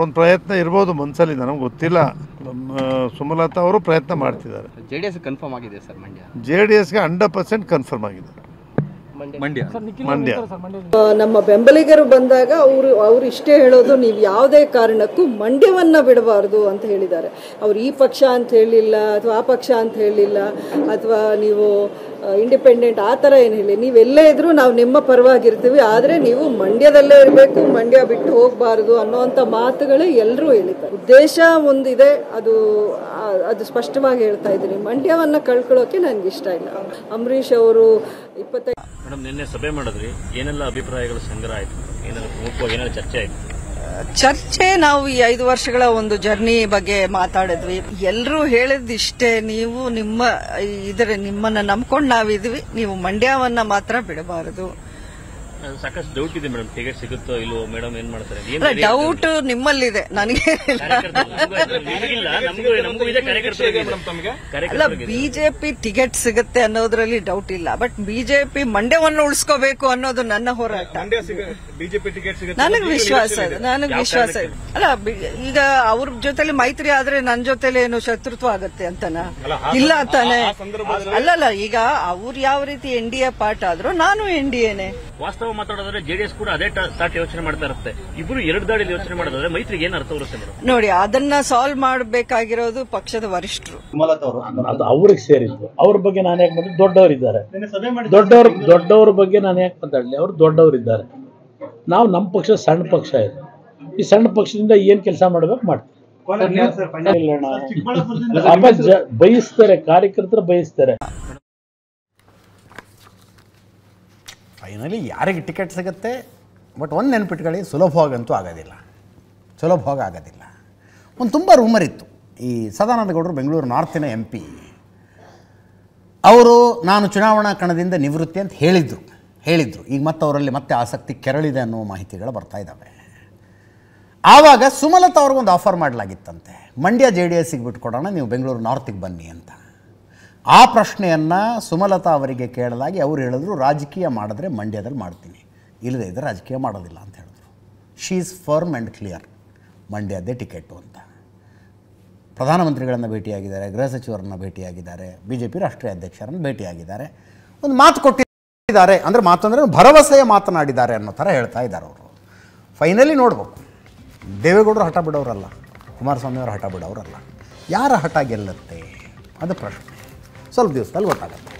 ಒಂದು ಪ್ರಯತ್ನ ಇರ್ಬೋದು ಮನಸ್ಸಲ್ಲಿ ನನಗೆ ಗೊತ್ತಿಲ್ಲ ಸುಮಲತಾ ಅವರು ಪ್ರಯತ್ನ ಮಾಡ್ತಿದ್ದಾರೆ ಜೆ ಡಿ ಎಸ್ ಕನ್ಫರ್ಮ್ ಆಗಿದೆ ಸರ್ ಮಂಡ್ಯ ಜೆ ಡಿ ಎಸ್ಗೆ ಹಂಡ್ರೆಡ್ ಪರ್ಸೆಂಟ್ ಕನ್ಫರ್ಮ್ ಆಗಿದೆ ಮಂಡ್ಯ ಮಂಡ್ಯ ನಮ್ಮ ಬೆಂಬಲಿಗರು ಬಂದಾಗ ಅವರು ಅವ್ರು ಇಷ್ಟೇ ಹೇಳೋದು ನೀವು ಯಾವುದೇ ಕಾರಣಕ್ಕೂ ಮಂಡ್ಯವನ್ನ ಬಿಡಬಾರ್ದು ಅಂತ ಹೇಳಿದ್ದಾರೆ ಅವ್ರು ಈ ಪಕ್ಷ ಅಂತ ಹೇಳಿಲ್ಲ ಅಥವಾ ಆ ಪಕ್ಷ ಅಂತ ಹೇಳಿಲ್ಲ ಅಥವಾ ನೀವು ಇಂಡಿಪೆಂಡೆಂಟ್ ಆ ಥರ ಏನು ಹೇಳಿ ನೀವೆಲ್ಲೇ ಇದ್ರೂ ನಾವು ನಿಮ್ಮ ಪರವಾಗಿರ್ತೀವಿ ಆದರೆ ನೀವು ಮಂಡ್ಯದಲ್ಲೇ ಇರಬೇಕು ಮಂಡ್ಯ ಬಿಟ್ಟು ಹೋಗಬಾರ್ದು ಅನ್ನೋವಂಥ ಮಾತುಗಳೇ ಎಲ್ಲರೂ ಹೇಳಿದ್ದಾರೆ ಉದ್ದೇಶ ಒಂದಿದೆ ಅದು ಅದು ಸ್ಪಷ್ಟವಾಗಿ ಹೇಳ್ತಾ ಇದ್ದೀನಿ ಮಂಡ್ಯವನ್ನು ಕಳ್ಕೊಳ್ಳೋಕೆ ನನಗಿಷ್ಟ ಇಲ್ಲ ಅಂಬರೀಷ್ ಅವರು ಇಪ್ಪತ್ತೈದು ಮೇಡಮ್ ನಿನ್ನೆ ಸಭೆ ಮಾಡಿದ್ರಿ ಏನೆಲ್ಲ ಅಭಿಪ್ರಾಯಗಳು ಸಂಗ್ರಹ ಆಯಿತು ಏನೆಲ್ಲ ಏನಾದ್ರು ಚರ್ಚೆ ಆಯ್ತು ಚರ್ಚೆ ನಾವು ಈ ಐದು ವರ್ಷಗಳ ಒಂದು ಜರ್ನಿ ಬಗ್ಗೆ ಮಾತಾಡಿದ್ವಿ ಎಲ್ಲರೂ ಹೇಳಿದಿಷ್ಟೇ ನೀವು ನಿಮ್ಮ ಇದರ ನಿಮ್ಮನ್ನ ನಂಬ್ಕೊಂಡು ನಾವಿದ್ವಿ ನೀವು ಮಂಡ್ಯವನ್ನ ಮಾತ್ರ ಬಿಡಬಾರದು ಸಾಕಷ್ಟು ಡೌಟ್ ಇದೆ ಮೇಡಮ್ ಟಿಕೆಟ್ ಸಿಗುತ್ತೋ ಇಲ್ಲೋ ಮೇಡಮ್ ಏನ್ ಮಾಡ್ತಾರೆ ಡೌಟ್ ನಿಮ್ಮಲ್ಲಿದೆ ನನಗೆ ಅಲ್ಲ ಬಿಜೆಪಿ ಟಿಕೆಟ್ ಸಿಗುತ್ತೆ ಅನ್ನೋದ್ರಲ್ಲಿ ಡೌಟ್ ಇಲ್ಲ ಬಟ್ ಬಿಜೆಪಿ ಮಂಡ್ಯವನ್ನು ಉಳಿಸ್ಕೋಬೇಕು ಅನ್ನೋದು ನನ್ನ ಹೋರಾಟ ಬಿಜೆಪಿ ಟಿಕೆಟ್ ಸಿಗುತ್ತೆ ನನಗೆ ವಿಶ್ವಾಸ ನನಗೆ ವಿಶ್ವಾಸ ಅಲ್ಲ ಈಗ ಅವ್ರ ಜೊತೆಲಿ ಮೈತ್ರಿ ಆದ್ರೆ ನನ್ನ ಜೊತೆಲಿ ಏನು ಶತ್ರುತ್ವ ಆಗತ್ತೆ ಅಂತಾನ ಇಲ್ಲ ಅಂತಾನೆ ಅಲ್ಲಲ್ಲ ಈಗ ಅವ್ರ ಯಾವ ರೀತಿ ಎನ್ ಡಿ ಎ ಪಾರ್ಟ್ ಆದ್ರೂ ನಾನು ಎನ್ ಡಿ ಎನೆ ವಾಸ್ತವ ಮಾತಾಡೋದ್ರೆ ಜೆಡಿಎಸ್ ಕೂಡ ಅದೇ ಸ್ಟಾರ್ಟ್ ಯೋಚನೆ ಮಾಡ್ತಾ ಇರುತ್ತೆ ಇಬ್ರು ಎರಡು ದಾಳಿ ಯೋಚನೆ ಮಾಡೋದ್ರೆ ಮೈತ್ರಿಗೆ ಏನ್ ಅರ್ಥ ಬರುತ್ತೆ ನೋಡಿ ಅದನ್ನ ಸಾಲ್ವ್ ಮಾಡಬೇಕಾಗಿರೋದು ಪಕ್ಷದ ವರಿಷ್ಠರು ಅವ್ರಿಗೆ ಸೇರಿದ್ದು ಅವ್ರ ಬಗ್ಗೆ ನಾನು ಯಾಕೆ ಮಾಡಿದ್ರು ದೊಡ್ಡವರಿದ್ದಾರೆ ದೊಡ್ಡವ್ರ ಬಗ್ಗೆ ನಾನು ಯಾಕೆ ಮಾತಾಡಲಿ ಅವ್ರು ದೊಡ್ಡವರಿದ್ದಾರೆ ನಾವು ನಮ್ಮ ಪಕ್ಷ ಸಣ್ಣ ಪಕ್ಷ ಇದೆ ಈ ಸಣ್ಣ ಪಕ್ಷದಿಂದ ಏನು ಕೆಲಸ ಮಾಡಬೇಕು ಮಾಡ್ತೀವಿ ಬಯಸ್ತಾರೆ ಕಾರ್ಯಕರ್ತರು ಬಯಸ್ತಾರೆ ಫೈನಲಿ ಯಾರಿಗೆ ಟಿಕೆಟ್ ಸಿಗುತ್ತೆ ಬಟ್ ಒಂದು ನೆನ್ಪಿಟ್ಕೊಳ್ಳಿ ಸುಲಭವಾಗಂತೂ ಆಗೋದಿಲ್ಲ ಸುಲಭವಾಗಿ ಆಗೋದಿಲ್ಲ ಒಂದು ತುಂಬ ರೂಮರ್ ಇತ್ತು ಈ ಗೌಡರು ಬೆಂಗಳೂರು ನಾರ್ತಿನ ಎಂ ಪಿ ಅವರು ನಾನು ಚುನಾವಣಾ ಕಣದಿಂದ ನಿವೃತ್ತಿ ಅಂತ ಹೇಳಿದರು ಹೇಳಿದ್ರು ಈಗ ಮತ್ತೆ ಅವರಲ್ಲಿ ಮತ್ತೆ ಆಸಕ್ತಿ ಕೆರಳಿದೆ ಅನ್ನೋ ಮಾಹಿತಿಗಳು ಬರ್ತಾ ಇದ್ದಾವೆ ಆವಾಗ ಸುಮಲತಾ ಅವ್ರಿಗೊಂದು ಆಫರ್ ಮಾಡಲಾಗಿತ್ತಂತೆ ಮಂಡ್ಯ ಜೆ ಡಿ ಎಸ್ಸಿಗೆ ಬಿಟ್ಕೊಡೋಣ ನೀವು ಬೆಂಗಳೂರು ನಾರ್ತಿಗೆ ಬನ್ನಿ ಅಂತ ಆ ಪ್ರಶ್ನೆಯನ್ನು ಸುಮಲತಾ ಅವರಿಗೆ ಕೇಳಲಾಗಿ ಅವರು ಹೇಳಿದ್ರು ರಾಜಕೀಯ ಮಾಡಿದ್ರೆ ಮಂಡ್ಯದಲ್ಲಿ ಮಾಡ್ತೀನಿ ಇಲ್ಲದೇ ಇದ್ರೆ ರಾಜಕೀಯ ಮಾಡೋದಿಲ್ಲ ಅಂತ ಹೇಳಿದ್ರು she is firm and clear ಮಂಡ್ಯದ್ದೇ ಟಿಕೆಟು ಅಂತ ಪ್ರಧಾನಮಂತ್ರಿಗಳನ್ನು ಭೇಟಿಯಾಗಿದ್ದಾರೆ ಗೃಹ ಸಚಿವರನ್ನು ಭೇಟಿಯಾಗಿದ್ದಾರೆ ಬಿ ಜೆ ಪಿ ರಾಷ್ಟ್ರೀಯ ಅಧ್ಯಕ್ಷರನ್ನು ಭೇಟಿಯಾಗಿದ್ದಾರೆ ಒಂದು ಮಾತು ಕೊಟ್ಟು ಇದ್ದಾರೆ ಅಂದರೆ ಮಾತಂದ್ರೆ ಭರವಸೆಯ ಮಾತನಾಡಿದ್ದಾರೆ ಅನ್ನೋ ಥರ ಹೇಳ್ತಾ ಇದ್ದಾರೆ ಅವರು ಫೈನಲಿ ನೋಡ್ಬೇಕು ದೇವೇಗೌಡರು ಹಠ ಬಿಡೋರಲ್ಲ ಕುಮಾರಸ್ವಾಮಿಯವರು ಹಠ ಬಿಡೋರಲ್ಲ ಯಾರ ಹಠ ಗೆಲ್ಲುತ್ತೆ ಅದು ಪ್ರಶ್ನೆ ಸ್ವಲ್ಪ ದಿವಸದಲ್ಲಿ ಗೊತ್ತಾಗುತ್ತೆ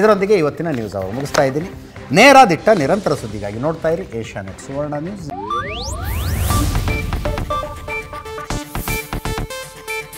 ಇದರೊಂದಿಗೆ ಇವತ್ತಿನ ನ್ಯೂಸ್ ಅವರು ಮುಗಿಸ್ತಾ ಇದ್ದೀನಿ ನೇರ ದಿಟ್ಟ ನಿರಂತರ ಸುದ್ದಿಗಾಗಿ ನೋಡ್ತಾ ಇರಿ ಏಷ್ಯಾ ಸುವರ್ಣ ನ್ಯೂಸ್